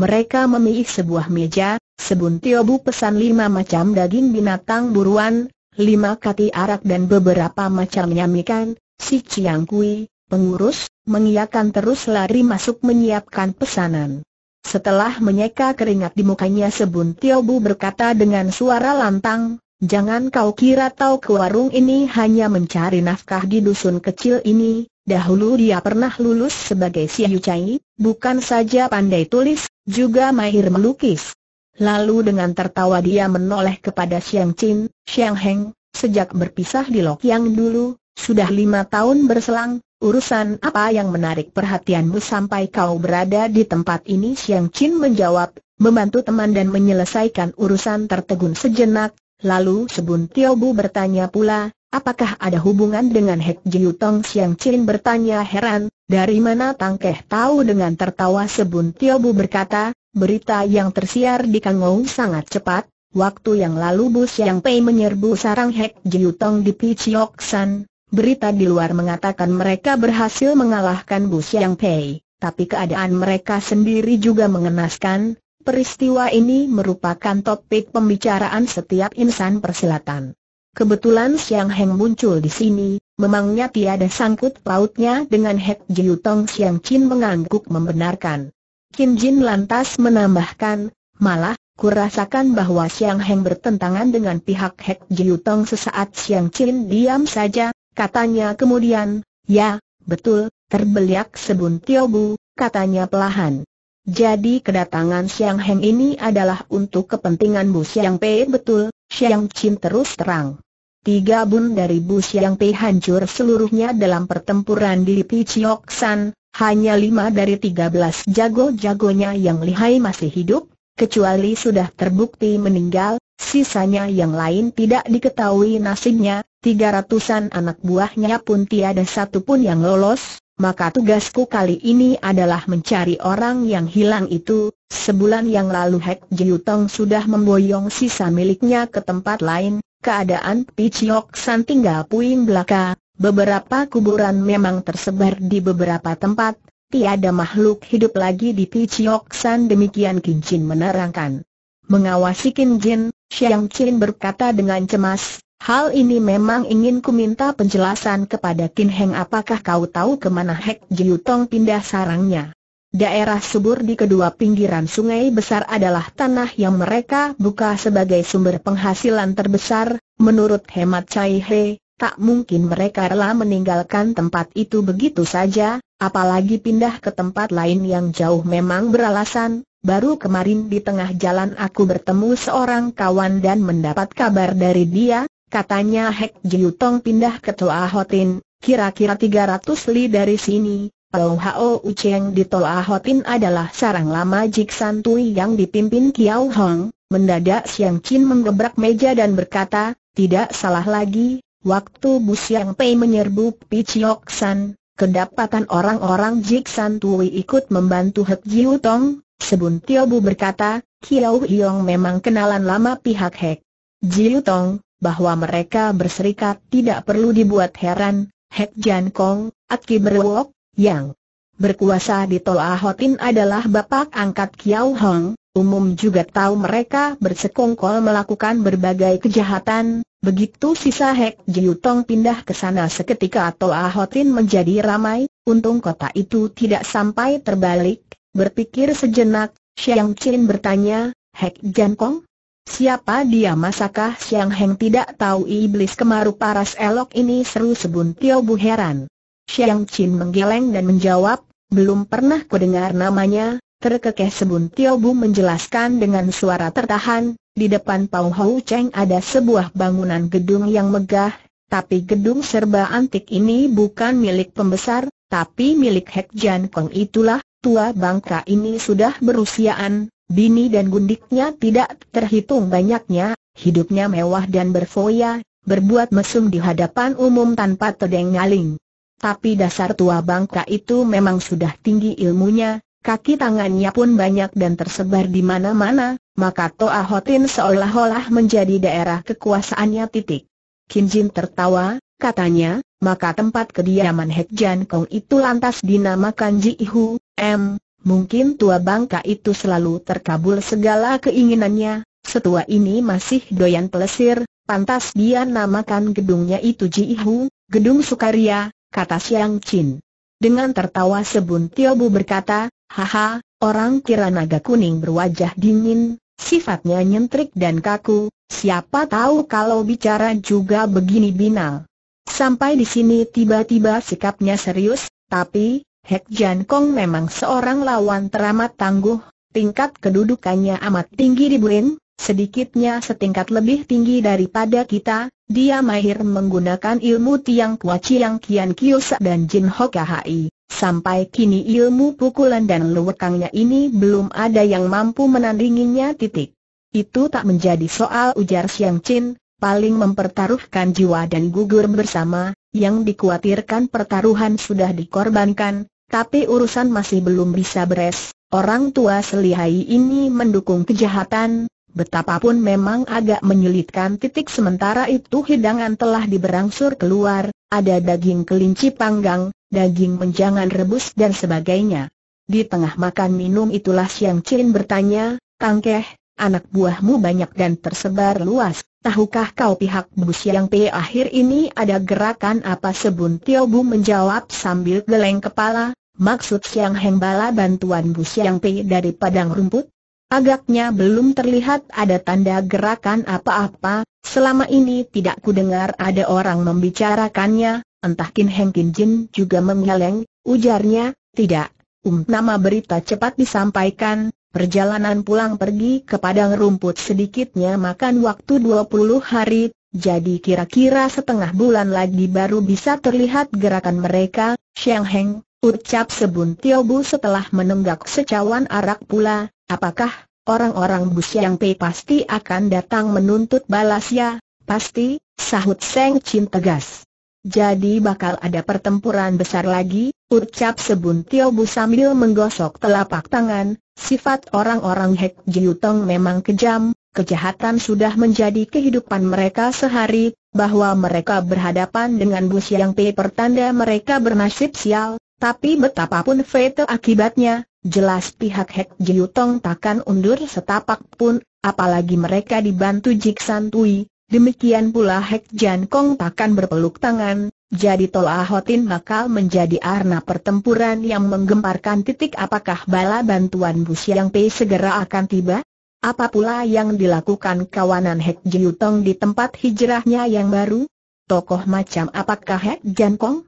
Mereka memilih sebuah meja, sebuntiabu pesan lima macam daging binatang buruan, lima kati arak dan beberapa macam nyamikan, si Chiang Kui, pengurus, mengiakan terus lari masuk menyiapkan pesanan. Setelah menyeka keringat di mukanya sebuntiabu berkata dengan suara lantang, Jangan kau kira tahu ke warung ini hanya mencari nafkah di dusun kecil ini, Dahulu dia pernah lulus sebagai Siu Chai, bukan saja pandai tulis, juga mahir melukis. Lalu dengan tertawa dia menoleh kepada Xiang Qin, Xiang Heng, sejak berpisah di Lok Yang dulu, sudah lima tahun berselang, urusan apa yang menarik perhatianmu sampai kau berada di tempat ini? Xiang Qin menjawab, membantu teman dan menyelesaikan urusan tertegun sejenak, Lalu Sebun Tiobu bertanya pula, apakah ada hubungan dengan Hek Jiu Tong Siang Chin bertanya heran, dari mana Tangkeh tahu dengan tertawa Sebun Tiobu berkata, berita yang tersiar di Kangou sangat cepat, waktu yang lalu Bu Siang Pei menyerbu sarang Hek Jiu Tong di Pichiok San, berita di luar mengatakan mereka berhasil mengalahkan Bu Siang Pei, tapi keadaan mereka sendiri juga mengenaskan, Peristiwa ini merupakan topik pembicaraan setiap insan persilatan. Kebetulan Siang Heng muncul di sini, memangnya tiada sangkut pautnya dengan Hek Jiu Tong Siang Chin mengangguk membenarkan. Kim Jin lantas menambahkan, malah, kurasakan bahwa Siang Heng bertentangan dengan pihak Hek Jiu Tong sesaat Siang Chin diam saja, katanya kemudian, ya, betul, terbeliak sebun tio bu, katanya pelahan. Jadi kedatangan Siang Heng ini adalah untuk kepentingan Bu Pei betul, Siang Chin terus terang. Tiga bun dari Bu Siang Pei hancur seluruhnya dalam pertempuran di Chiok San, hanya lima dari tiga belas jago-jagonya yang lihai masih hidup, kecuali sudah terbukti meninggal, sisanya yang lain tidak diketahui nasibnya, tiga ratusan anak buahnya pun tiada satu pun yang lolos, maka tugasku kali ini adalah mencari orang yang hilang itu. Sebulan yang lalu Hek Jiutong sudah memboyong sisa miliknya ke tempat lain, keadaan Pichiok San tinggal puing belaka, beberapa kuburan memang tersebar di beberapa tempat, tiada makhluk hidup lagi di Pichiok San demikian Kincin menerangkan. Mengawasi Kincin, Xiang Chin berkata dengan cemas, Hal ini memang ingin ku minta penjelasan kepada Kin Heng apakah kau tahu kemana Hek Jiu Tong pindah sarangnya. Daerah subur di kedua pinggiran sungai besar adalah tanah yang mereka buka sebagai sumber penghasilan terbesar, menurut hemat Chai He, tak mungkin mereka rela meninggalkan tempat itu begitu saja, apalagi pindah ke tempat lain yang jauh memang beralasan, Baru kemarin di tengah jalan aku bertemu seorang kawan dan mendapat kabar dari dia, Katanya Hek Jiu Tong pindah ke Toa Hotin, kira-kira 300 li dari sini, Lao Hao Ucheng di Toa Hotin adalah sarang lama Jik Santui yang dipimpin Kiao Hong. Mendadak Siang Chin menggebrak meja dan berkata, tidak salah lagi, waktu Bu Siang Pei menyerbu Chiok San, kedapatan orang-orang Jik Santui ikut membantu Hek Jiu Tong. Sebun Tio Bu berkata, Kiao Hiong memang kenalan lama pihak Hek. Jiu Tong, bahwa mereka berserikat tidak perlu dibuat heran, Hek Jan Kong, Atki Berwok, yang berkuasa di Toa Hotin adalah bapak angkat Kiao Hong, umum juga tahu mereka bersekongkol melakukan berbagai kejahatan, begitu sisa Hek Jiutong pindah ke sana seketika Toa Hotin menjadi ramai, untung kota itu tidak sampai terbalik, berpikir sejenak, Xiang Chin bertanya, Hek Jan Kong, Siapa dia masakah Siang Heng tidak tahu iblis kemaru paras elok ini seru sebun Tio Bu heran. Siang Chin menggeleng dan menjawab, belum pernah kudengar namanya, terkekeh sebun Tio Bu menjelaskan dengan suara tertahan, di depan Pau Hou Cheng ada sebuah bangunan gedung yang megah, tapi gedung serba antik ini bukan milik pembesar, tapi milik Hek Jan Kong itulah, tua bangka ini sudah berusiaan, Bini dan gundiknya tidak terhitung banyaknya, hidupnya mewah dan berfoya, berbuat mesum di hadapan umum tanpa tedeng-ngaling. Tapi dasar tua bangka itu memang sudah tinggi ilmunya, kaki tangannya pun banyak dan tersebar di mana-mana, maka Toa Hotin seolah-olah menjadi daerah kekuasaannya titik. Kim Jin tertawa, katanya, maka tempat kediaman Hek Jan Kong itu lantas dinamakan Ji Hu, M, Mungkin tua bangka itu selalu terkabul segala keinginannya, setua ini masih doyan pelesir, pantas dia namakan gedungnya itu Ji Hu, Gedung Sukaria, kata Siang Chin. Dengan tertawa sebun, Tiobu berkata, Haha, orang kira naga kuning berwajah dingin, sifatnya nyentrik dan kaku, siapa tahu kalau bicara juga begini binal. Sampai di sini tiba-tiba sikapnya serius, tapi, Hek Jan Kong memang seorang lawan teramat tangguh, tingkat kedudukannya amat tinggi di Buin, sedikitnya setingkat lebih tinggi daripada kita, dia mahir menggunakan ilmu Tiang Kua Chiang Kian Kiosa dan Jin Ho Hai. Sampai kini ilmu pukulan dan lewekangnya ini belum ada yang mampu menandinginya titik. Itu tak menjadi soal ujar Siang Chin, paling mempertaruhkan jiwa dan gugur bersama, yang dikhawatirkan pertaruhan sudah dikorbankan, tapi urusan masih belum bisa beres. Orang tua selihai ini mendukung kejahatan, betapapun memang agak menyulitkan titik sementara itu hidangan telah diberangsur keluar, ada daging kelinci panggang, daging menjangan rebus dan sebagainya. Di tengah makan minum itulah Siang Chin bertanya, Tangkeh, anak buahmu banyak dan tersebar luas. Tahukah kau pihak Bus yang P akhir ini ada gerakan apa sebun Tio Bu menjawab sambil geleng kepala, maksud Siang Heng Bala bantuan Bus yang P dari padang rumput? Agaknya belum terlihat ada tanda gerakan apa-apa, selama ini tidak kudengar ada orang membicarakannya, entah Kin Heng Kin Jin juga menggeleng, ujarnya, tidak, um nama berita cepat disampaikan, Perjalanan pulang pergi ke padang rumput sedikitnya makan waktu 20 hari, jadi kira-kira setengah bulan lagi baru bisa terlihat gerakan mereka, Sheng Heng, ucap Sebun Tiobu setelah menenggak secawan arak pula, apakah orang-orang Bu Xiang Pei pasti akan datang menuntut balas ya? Pasti, sahut Seng Chin tegas. Jadi bakal ada pertempuran besar lagi, ucap Sebun Tiobu sambil menggosok telapak tangan, Sifat orang-orang Hek Jiutong memang kejam, kejahatan sudah menjadi kehidupan mereka sehari, bahwa mereka berhadapan dengan Bu yang Pei pertanda mereka bernasib sial, tapi betapapun fatal akibatnya, jelas pihak Hek Jiutong takkan undur setapak pun, apalagi mereka dibantu San Tui, demikian pula Hek Jan Kong takkan berpeluk tangan, jadi Tolahotin bakal menjadi arna pertempuran yang menggemparkan titik apakah bala bantuan Bu Siang Pei segera akan tiba? Apa pula yang dilakukan kawanan Hek Tong di tempat hijrahnya yang baru? Tokoh macam apakah Hek Jankong?